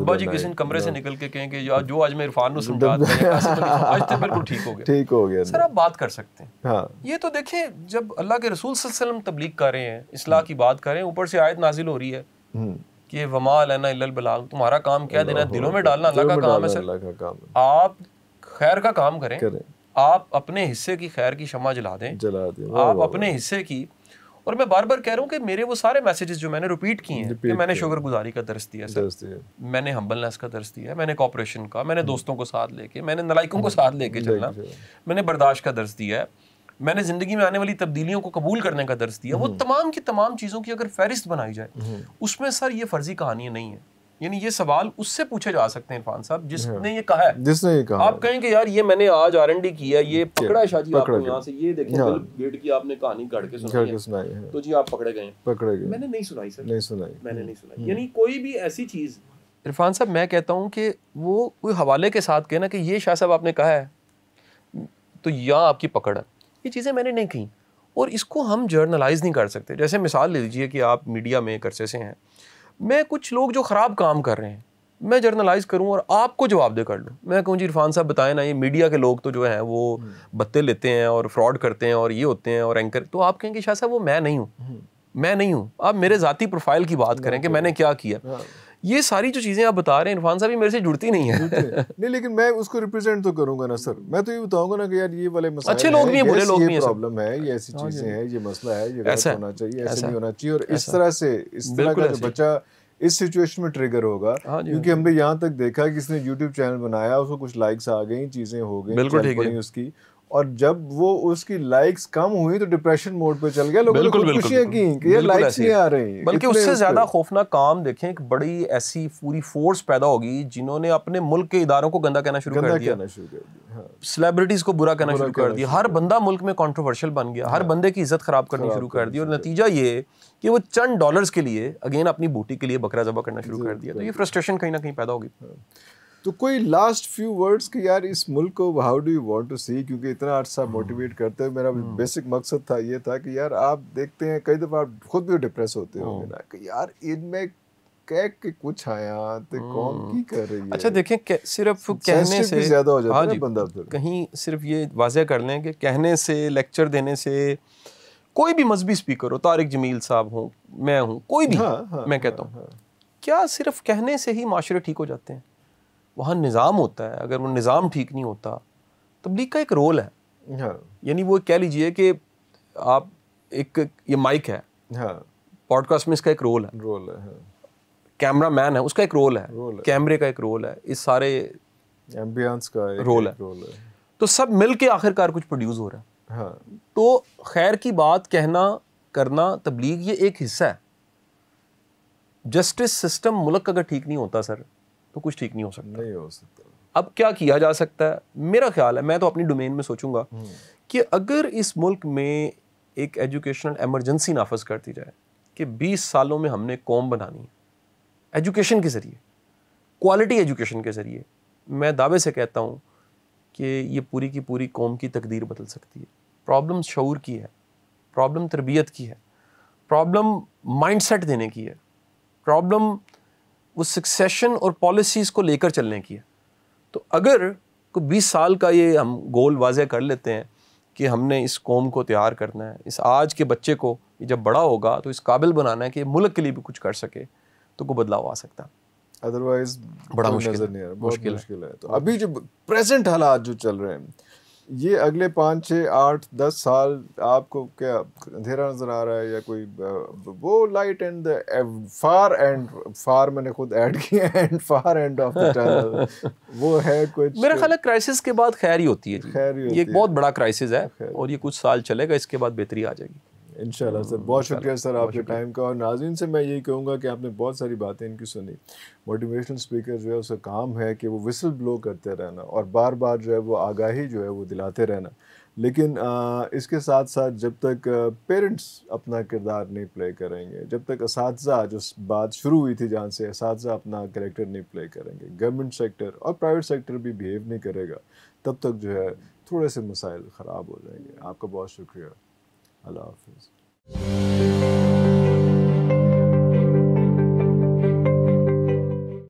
अब्बा जी किसी कमरे से निकल के कहें कि यार जो आज मैं इरफान को समझा आज तो बिल्कुल ठीक हो गया ठीक हो गया सर आप बात कर सकते हैं हाँ। ये तो देखें जब अल्लाह के रसूल सल्लम तबलीग कर रहे हैं इसलाह की बात करें ऊपर से आयत नाजिल हो रही है हम्म। कि वमा लना बलाग तुम्हारा काम क्या देना दिलों में डालना अल्लाह का काम है सर आप खैर का काम करें आप अपने हिस्से की खैर की क्षमा जला दें जला दें आप अपने हिस्से की और मैं बार बार कह रहा हूँ कि मेरे वो सारे मैसेजेस जो मैंने रिपीट किए हैं कि मैंने शुगर गुजारी का दर्ज दिया सर मैंने हम्बलनेस का दर्ज दिया मैंने कॉपरेशन का मैंने हम्म। दोस्तों को साथ लेके मैंने नलाइकों को साथ लेके चलना मैंने बर्दाश्त का दर्ज दिया है मैंने ज़िंदगी में आने वाली तब्दीलियों को कबूल करने का दर्ज दिया वो हम्म। तमाम की तमाम चीज़ों की अगर फहरिस्त बनाई जाए हम्म। उसमें सर ये फर्जी कहानियाँ नहीं है यानी ये सवाल उससे पूछे जा सकते हैं इरफान साहब जिसने हाँ। ये कहा है जिसने ये कहा आप कहें कि यार ये मैंने आज आर एंड डी किया ये पकड़ा है शाह आपको यहाँ से ये देखिए हाँ। गेट की आपने कहानी गढ़ के सुनाई है।, है तो जी आप पकड़े गए पकड़े गए मैंने नहीं सुनाई सर नहीं सुनाई मैंने नहीं सुनाई हम्म। यानी कोई भी ऐसी चीज़ इरफान साहब मैं कहता हूँ कि वो कोई हवाले के साथ कहे ना कि ये शाह साहब आपने कहा है तो यहाँ आपकी पकड़ ये चीज़ें मैंने नहीं कहीं और इसको हम जर्नलाइज नहीं कर सकते जैसे मिसाल ले लीजिए कि आप मीडिया में एक अरसे से हैं मैं कुछ लोग जो ख़राब काम कर रहे हैं मैं जर्नलाइज करूं और आपको जवाब दे कर लूं मैं कहूं जी इरफान साहब बताएं ना ये मीडिया के लोग तो जो हैं वो हम्म। बत्ते लेते हैं और फ्रॉड करते हैं और ये होते हैं और एंकर तो आप कहेंगे शाह साहब वो मैं नहीं हूँ हम्म। मैं नहीं हूँ आप मेरे ज़ाती प्रोफाइल की बात करें कि तो मैंने क्या किया हाँ। ये सारी जो चीज़ें आप बता रहे हैं इरफान साहब ये मेरे से जुड़ती नहीं है नहीं लेकिन मैं उसको रिप्रेजेंट तो करूंगा ना सर मैं तो ये बताऊंगा ना कि यार ये वाले मसले अच्छे लोग भी बुरे लोग भी हैं प्रॉब्लम है ये ऐसी हाँ चीज़ें हाँ हैं ये मसला है ये ऐसा होना चाहिए ऐसा नहीं होना चाहिए और इस तरह से इस तरह का बच्चा इस सिचुएशन में ट्रिगर होगा हाँ क्योंकि हमने यहाँ तक देखा कि इसने यूट्यूब चैनल बनाया उसको कुछ लाइक्स आ गई चीज़ें हो गई बिल्कुल उसकी और जब वो उसकी लाइक्स कम हुई तो डिप्रेशन मोड पे चल गया लोगों को खुशियां की कि ये लाइक्स नहीं आ रही बल्कि उससे ज्यादा खौफनाक काम देखें एक बड़ी ऐसी पूरी फोर्स पैदा होगी जिन्होंने अपने मुल्क के इदारों को गंदा कहना शुरू कर दिया कहना सेलिब्रिटीज को बुरा कहना शुरू कर दिया हाँ। हर बंदा मुल्क में कॉन्ट्रोवर्शियल बन गया हर हाँ। बंदे की इज्जत खराब करनी शुरू कर दी और नतीजा ये कि वो चंद डॉलर्स के लिए अगेन अपनी बूटी के लिए बकरा जबा करना शुरू कर दिया तो ये फ्रस्ट्रेशन कहीं ना कहीं पैदा होगी हाँ। तो कोई लास्ट फ्यू वर्ड्स कि यार इस मुल्क को how do you want to see क्योंकि इतना अर्सा मोटिवेट करते हो मेरा बेसिक hmm. मकसद था ये था कि यार आप देखते हैं कई दफ़ा आप खुद भी डिप्रेस होते hmm. हो ना कि यार इनमें कह के कुछ आया तो hmm. कौन की कर रही अच्छा, है अच्छा देखें सिर्फ कहने से ज़्यादा हो जाता हाँ है बंदा कहीं सिर्फ ये वाजह कर लें कि कहने से लेक्चर देने से कोई भी मजहबी स्पीकर हो तारिक जमील साहब हो मैं हूँ कोई भी हाँ, हाँ, मैं कहता हूँ क्या सिर्फ कहने से ही माशरे ठीक हो जाते हैं वहाँ निज़ाम होता है अगर वो निज़ाम ठीक नहीं होता तबलीग का एक रोल है हाँ। यानी वो कह लीजिए कि आप एक ये माइक है हाँ। पॉडकास्ट में इसका एक रोल है रोल है हाँ। कैमरा मैन है उसका एक रोल है, रोल है। कैमरे का एक रोल है इस सारे एम्बियंस का एक रोल है रोल है तो सब मिल के आखिरकार कुछ प्रोड्यूस हो रहा है हाँ। तो खैर की बात कहना करना तबलीग ये एक हिस्सा है जस्टिस सिस्टम मुल्क अगर ठीक नहीं होता सर तो कुछ ठीक नहीं हो सकता नहीं हो सकता अब क्या किया जा सकता है मेरा ख्याल है मैं तो अपनी डोमेन में सोचूंगा हम्म। कि अगर इस मुल्क में एक एजुकेशनल एमरजेंसी नाफज कर दी जाए कि 20 सालों में हमने कौम बनानी है एजुकेशन के ज़रिए क्वालिटी एजुकेशन के ज़रिए मैं दावे से कहता हूँ कि ये पूरी की पूरी कौम की तकदीर बदल सकती है प्रॉब्लम शूर की है प्रॉब्लम तरबियत की है प्रॉब्लम माइंडसेट देने की है प्रॉब्लम वो सक्सेशन और पॉलिसीज़ को लेकर चलने की है तो अगर को बीस साल का ये हम गोल वाजह कर लेते हैं कि हमने इस कौम को तैयार करना है इस आज के बच्चे को जब बड़ा होगा तो इस काबिल बनाना है कि मुल्क के लिए भी कुछ कर सके तो कोई बदलाव आ सकता अदरवाइज बड़ा मुश्किल नहीं है मुश्किल है तो अभी जो प्रेजेंट हालात जो चल रहे हैं ये अगले पाँच छः आठ दस साल आपको क्या अंधेरा नज़र आ रहा है या कोई वो light and far and far मैंने खुद ऐड किया and far end of the वो है कुछ मेरा ख्याल है क्राइसिस के बाद खैर ही होती है खैर ही होती ये एक बहुत बड़ा क्राइसिस है और ये कुछ साल चलेगा इसके बाद बेहतरी आ जाएगी इनशाला सर बहुत शुक्रिया सर आपके टाइम का और नाजिन से मैं यही कहूँगा कि आपने बहुत सारी बातें इनकी सुनी मोटिवेशनल स्पीकर जो है उसका काम है कि वो विसल ब्लो करते रहना और बार बार जो है वो आगाही जो है वो दिलाते रहना लेकिन इसके साथ साथ जब तक पेरेंट्स अपना किरदार नहीं प्ले करेंगे जब तक इस जो बात शुरू हुई थी जहाँ से इस अपना करेक्टर नहीं प्ले करेंगे गवर्नमेंट सेक्टर और प्राइवेट सेक्टर भी बिहेव नहीं करेगा तब तक जो है थोड़े से मसाइल ख़राब हो जाएंगे आपका बहुत शुक्रिया I love Hafiz.